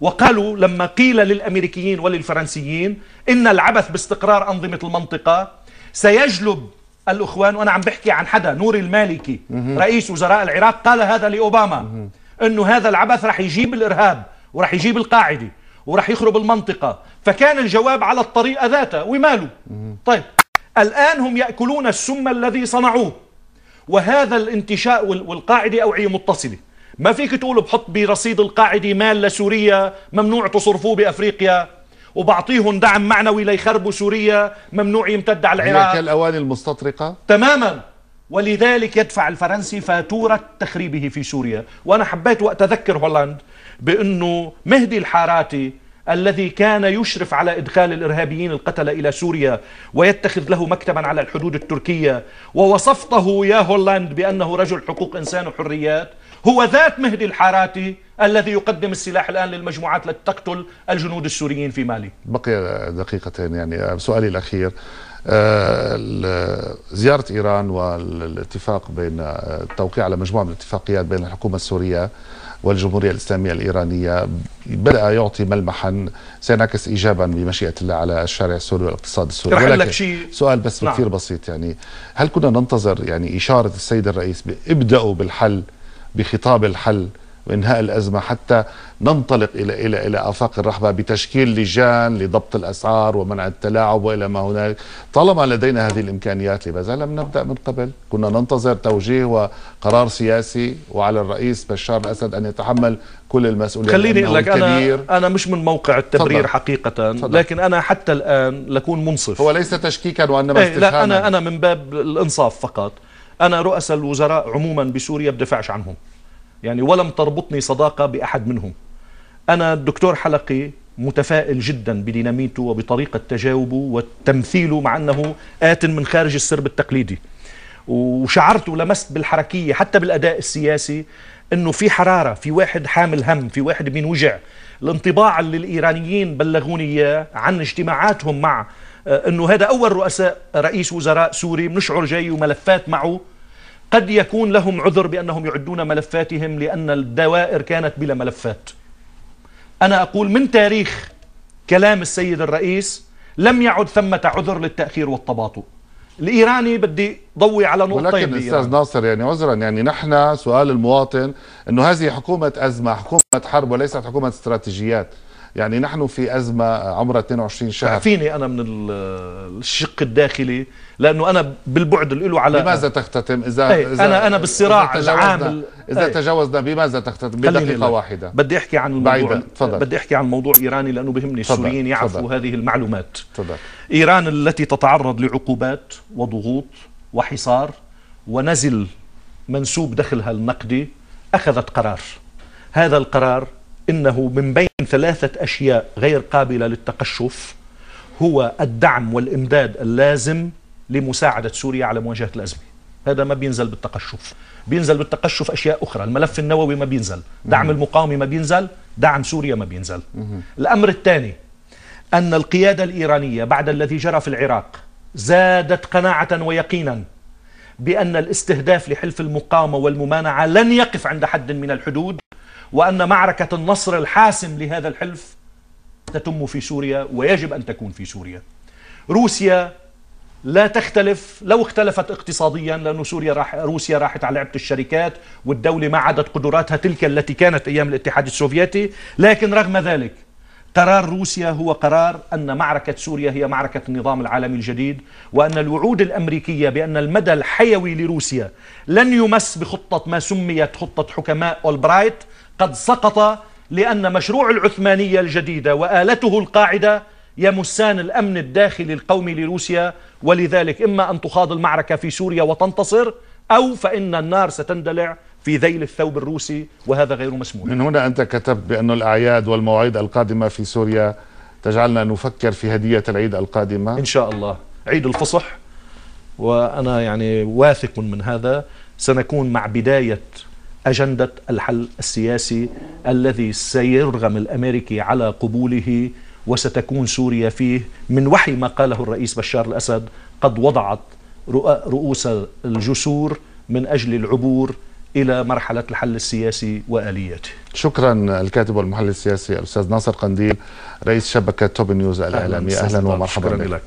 A: وقالوا لما قيل للأمريكيين وللفرنسيين إن العبث باستقرار أنظمة المنطقة سيجلب الإخوان وأنا عم بحكي عن حدا نوري المالكي رئيس وزراء العراق قال هذا لأوباما أنه هذا العبث رح يجيب الإرهاب ورح يجيب القاعدة وراح يخرب المنطقة فكان الجواب على الطريقة ذاته وماله طيب الآن هم يأكلون السم الذي صنعوه وهذا الانتشاء والقاعدة أوعية متصلة ما فيك تقول بحط برصيد القاعدة مال لسوريا ممنوع تصرفوه بأفريقيا وبعطيهم دعم معنوي ليخربوا سوريا ممنوع يمتد على العراق هي كالأواني المستطرقة تماما ولذلك يدفع الفرنسي فاتورة تخريبه في سوريا وأنا حبيت وقت أذكر بأنه مهدي الحاراتي الذي كان يشرف على إدخال الإرهابيين القتلة إلى سوريا ويتخذ له مكتبا على الحدود التركية ووصفته يا هولاند بأنه رجل حقوق إنسان وحريات هو ذات مهدي الحاراتي الذي يقدم السلاح الآن للمجموعات التي تقتل الجنود السوريين في مالي
B: بقي دقيقتين يعني سؤالي الأخير آه، زيارة إيران والاتفاق بين التوقيع آه، على مجموعة من الاتفاقيات بين الحكومة السورية والجمهورية الإسلامية الإيرانية بدأ يعطي ملمحا سينعكس إيجابا بمشيئة الله على الشارع السوري والاقتصاد السوري ولكن شي... سؤال بس نعم. كثير بسيط يعني هل كنا ننتظر يعني إشارة السيد الرئيس ابدأوا بالحل بخطاب الحل وإنهاء الأزمة حتى ننطلق إلى إلى إلى آفاق الرحبه بتشكيل لجان لضبط الأسعار ومنع التلاعب وإلى ما هنالك، طالما لدينا هذه الإمكانيات لماذا لم نبدأ من قبل كنا ننتظر توجيه وقرار سياسي وعلى الرئيس بشار الأسد أن يتحمل كل
A: المسؤولية خليني أقول لك أنا, أنا مش من موقع التبرير فضل. حقيقة فضل. لكن أنا حتى الآن لكون منصف هو ليس تشكيكا وإنما استفهاما لا أنا أنا من باب الإنصاف فقط أنا رؤساء الوزراء عموما بسوريا بدفعش عنهم يعني ولم تربطني صداقة بأحد منهم أنا الدكتور حلقي متفائل جدا بديناميته وبطريقة تجاوبه وتمثيله مع أنه آت من خارج السرب التقليدي وشعرت ولمست بالحركية حتى بالأداء السياسي أنه في حرارة في واحد حامل هم في واحد بينوجع الانطباع اللي الإيرانيين بلغوني إياه عن اجتماعاتهم مع آه، أنه هذا أول رؤساء رئيس وزراء سوري بنشعر جاي وملفات معه قد يكون لهم عذر بأنهم يعدون ملفاتهم لأن الدوائر كانت بلا ملفات أنا أقول من تاريخ كلام السيد الرئيس لم يعد ثمة عذر للتأخير والتباطؤ الايراني بدي ضوي على نقطتين ولكن استاذ يعني.
B: ناصر يعني عذرا يعني نحن سؤال المواطن انه هذه حكومه ازمه حكومه حرب وليست حكومه استراتيجيات يعني نحن في أزمة عمرها 22 شهر فيني أنا
A: من الشق الداخلي لأنه أنا بالبعد اللي له على بماذا تختتم إذا, أي إذا أنا أنا بالصراع إذا العام إذا أي تجاوزنا بماذا تختتم بدقيقة واحدة بدي أحكي عن الموضوع تفضل. بدي أحكي عن موضوع إيراني لأنه بهمني السوريين يعرفوا فضل. هذه المعلومات تفضل. إيران التي تتعرض لعقوبات وضغوط وحصار ونزل منسوب دخلها النقدي أخذت قرار هذا القرار إنه من بين ثلاثة أشياء غير قابلة للتقشف هو الدعم والإمداد اللازم لمساعدة سوريا على مواجهة الأزمة هذا ما بينزل بالتقشف بينزل بالتقشف أشياء أخرى الملف النووي ما بينزل دعم المقاومة ما بينزل دعم سوريا ما بينزل الأمر الثاني أن القيادة الإيرانية بعد الذي جرى في العراق زادت قناعة ويقينا بأن الاستهداف لحلف المقاومة والممانعة لن يقف عند حد من الحدود وأن معركة النصر الحاسم لهذا الحلف تتم في سوريا ويجب أن تكون في سوريا روسيا لا تختلف لو اختلفت اقتصاديا لأن سوريا راح روسيا راحت على لعبة الشركات والدولة ما عادت قدراتها تلك التي كانت أيام الاتحاد السوفيتي لكن رغم ذلك قرار روسيا هو قرار أن معركة سوريا هي معركة النظام العالمي الجديد وأن الوعود الأمريكية بأن المدى الحيوي لروسيا لن يمس بخطة ما سميت خطة حكماء أولبرايت قد سقط لأن مشروع العثمانية الجديدة وآلته القاعدة يمسان الأمن الداخلي القومي لروسيا ولذلك إما أن تخاض المعركة في سوريا وتنتصر أو فإن النار ستندلع في ذيل الثوب الروسي وهذا غير مسموح
B: من هنا أنت كتبت بأن الأعياد والمواعيد القادمة في سوريا تجعلنا نفكر في هدية العيد
A: القادمة إن شاء الله عيد الفصح وأنا يعني واثق من هذا سنكون مع بداية أجندة الحل السياسي الذي سيرغم الأمريكي على قبوله وستكون سوريا فيه من وحي ما قاله الرئيس بشار الأسد قد وضعت رؤوس الجسور من أجل العبور إلى مرحلة الحل السياسي وآلياته شكرا
B: الكاتب والمحلل السياسي الأستاذ ناصر قنديل رئيس شبكة توب نيوز الإعلامية أهلا, أهلا ومرحبا شكرا لك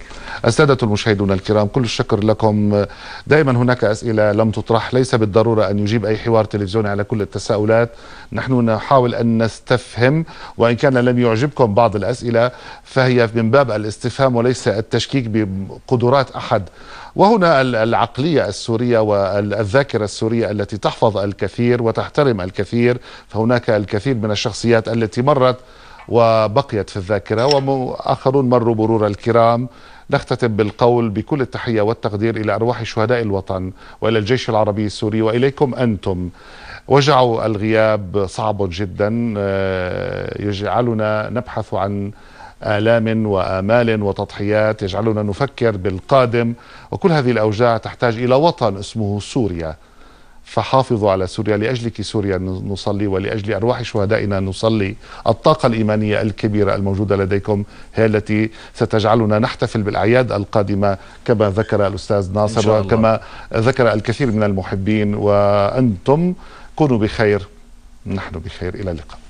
B: السادة المشاهدون الكرام كل الشكر لكم دائما هناك أسئلة لم تطرح ليس بالضرورة أن يجيب أي حوار تلفزيوني على كل التساؤلات نحن نحاول أن نستفهم وإن كان لم يعجبكم بعض الأسئلة فهي من باب الاستفهام وليس التشكيك بقدرات أحد وهنا العقلية السورية والذاكرة السورية التي تحفظ الكثير وتحترم الكثير فهناك الكثير من الشخصيات التي مرت وبقيت في الذاكرة وآخرون مروا مرور الكرام نختتم بالقول بكل التحية والتقدير إلى أرواح شهداء الوطن وإلى الجيش العربي السوري وإليكم أنتم وجع الغياب صعب جدا آه، يجعلنا نبحث عن آلام وآمال وتضحيات يجعلنا نفكر بالقادم وكل هذه الأوجاع تحتاج إلى وطن اسمه سوريا فحافظوا على سوريا لأجلك سوريا نصلي ولأجل أرواح شهدائنا نصلي الطاقة الإيمانية الكبيرة الموجودة لديكم هي التي ستجعلنا نحتفل بالأعياد القادمة كما ذكر الأستاذ ناصر وكما ذكر الكثير من المحبين وأنتم كونوا بخير نحن بخير إلى اللقاء